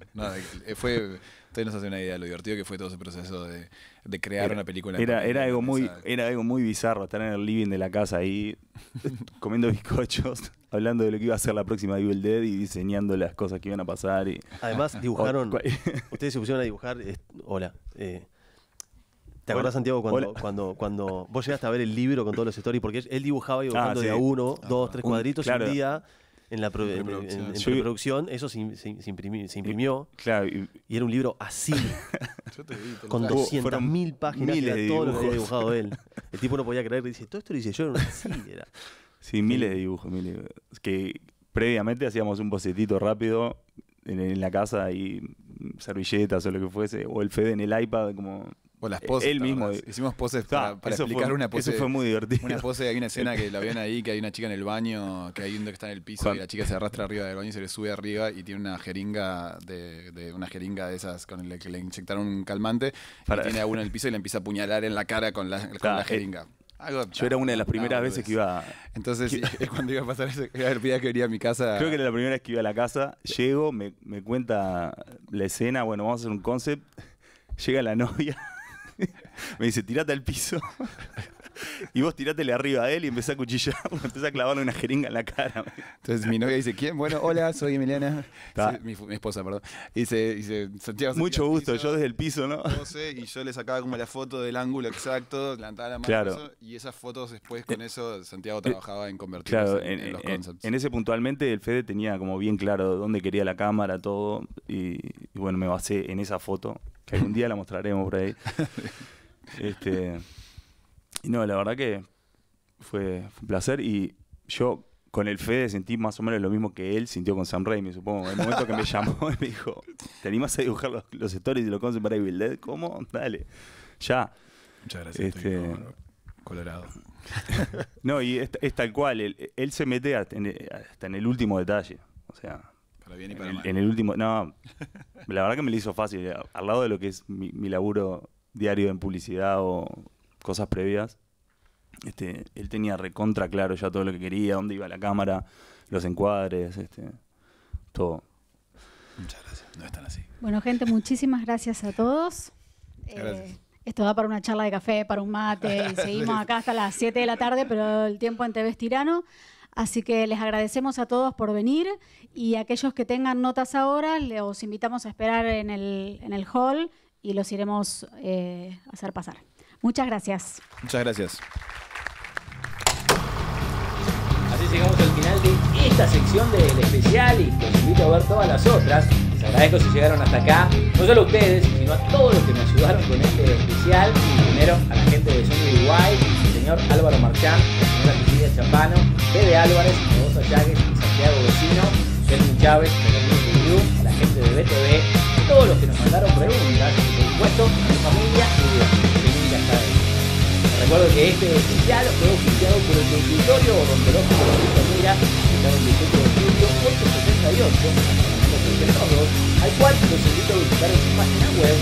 Eh, fue, ustedes no hacen una idea de lo divertido que fue todo ese proceso de de crear una película. Era, era, algo muy, era algo muy bizarro estar en el living de la casa ahí, comiendo bizcochos, hablando de lo que iba a ser la próxima Evil Dead y diseñando las cosas que iban a pasar. Y, Además, dibujaron. ustedes se pusieron a dibujar. Eh, hola. Eh, ¿Te acordás, Santiago, cuando, cuando, vos llegaste a ver el libro con todos los stories? Porque él dibujaba ah, dibujando de a uno, ah, dos, tres cuadritos y un día en la producción eso se, se, imprimió. Y, claro, y, era un libro así. Yo te vi, con 200.000 páginas, miles todo dibujado él. El tipo no podía creer, dice, todo esto lo hice yo, así era. Sí, sí, miles de dibujos, miles. Que previamente hacíamos un bocetito rápido en, en, la casa y servilletas o lo que fuese, o el Fede en el iPad, como o las e-, poses. Él mismo. Hicimos poses para, explicar una pose. Eso fue muy divertido. Una pose, hay una escena que la ven ahí, que hay una chica en el baño, que hay uno que está en el piso y la chica se arrastra arriba del baño y se le sube arriba y tiene una jeringa de, una jeringa de esas con la que le inyectaron un calmante y tiene a uno en el piso y le empieza a puñalar en la cara con la, eh, jeringa. yo era una de las primeras veces que iba. Entonces, cuando iba a pasar eso, era que venía a mi casa. Creo que era la primera vez que iba a la casa. Llego, me, me cuenta la escena, bueno, vamos a hacer un concept. Llega la novia. me dice, tirate al piso. y vos tiratele arriba a él y empezá a cuchillar, empezá a clavarle una jeringa en la cara. Entonces mi novia dice, ¿quién? Bueno, hola, soy Emiliana. mi, esposa, perdón. dice, Santiago. Mucho gusto, yo desde el piso, ¿no? y yo le sacaba como la foto del ángulo exacto, plantada la mano. y esas fotos después con eh, eso Santiago eh, trabajaba en convertir en, los concepts. En ese puntualmente el Fede tenía como bien claro dónde quería la cámara, todo. Y, y bueno, me basé en esa foto un día la mostraremos por ahí. este, y no, la verdad que fue, un placer y yo con el de sentí más o menos lo mismo que él sintió con Sam Raimi, supongo. En El momento que me llamó y me dijo, ¿te animas a dibujar los, sectores stories y los concepts para Evil ¿Cómo? Dale. Ya. Muchas gracias. Este, colorado. no, y es, tal cual. él se mete hasta en el último detalle. O sea, bien y para en, En el último, no, la verdad que me lo hizo fácil. Eh, al lado de lo que es mi, laburo diario en publicidad o cosas previas, este, él tenía recontra claro ya todo lo que quería, dónde iba la cámara, los encuadres, este, todo. Muchas gracias, no están así. Bueno, gente, muchísimas gracias a todos. Gracias. Eh, esto da para una charla de café, para un mate, seguimos acá hasta las 7 de la tarde, pero el tiempo en TV es tirano. Así que les agradecemos a todos por venir y aquellos que tengan notas ahora, los invitamos a esperar en el, en el hall y los iremos eh, a hacer pasar. Muchas gracias. Muchas gracias. Así llegamos al final de esta sección del especial y los invito a ver todas las otras. Les agradezco si llegaron hasta acá, no solo a ustedes, sino a todos los que me ayudaron con este especial. Primero a la gente de Sony Uruguay, el señor Álvaro Marchán, Chapano, Bebe Álvarez, Rosa Chávez, Santiago Vecino, Sergio Chávez, de a la gente de BTV, todos los que nos mandaron preguntas, y por supuesto a familia y a de Recuerdo que este oficial fue oficiado por el consultorio donde de Cristo Mira, que está en el 25 de Estudio 878, al cual los invito a visitar en su página web,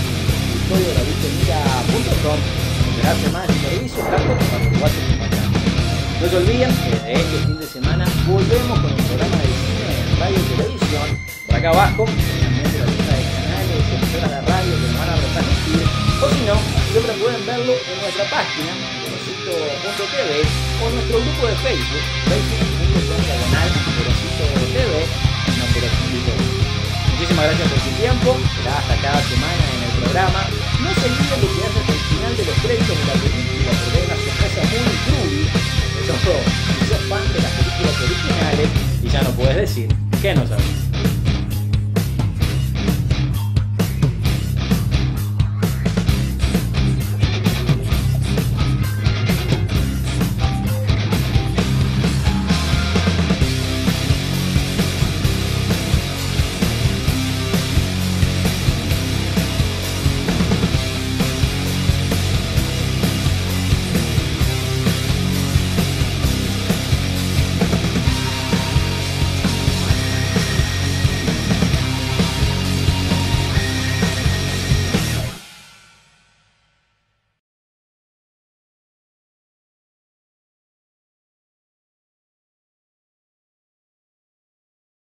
de la donde enterarse más del servicio tanto para los como para no se olviden que este fin de semana volvemos con el programa de cine en radio y televisión. Por acá abajo, en la lista de canales, emisoras de radio que nos van a retransmitir. O si no, siempre pueden verlo en nuestra página, porosito.tv, o en nuestro grupo de Facebook, facebook.com diagonal Muchísimas gracias por su tiempo. hasta cada semana en programa, no se olviden de quedarse hace el final de los créditos de la película, porque hay una sorpresa muy groovy, sobre todo si sos fan de las películas originales y ya no puedes decir que no sabes.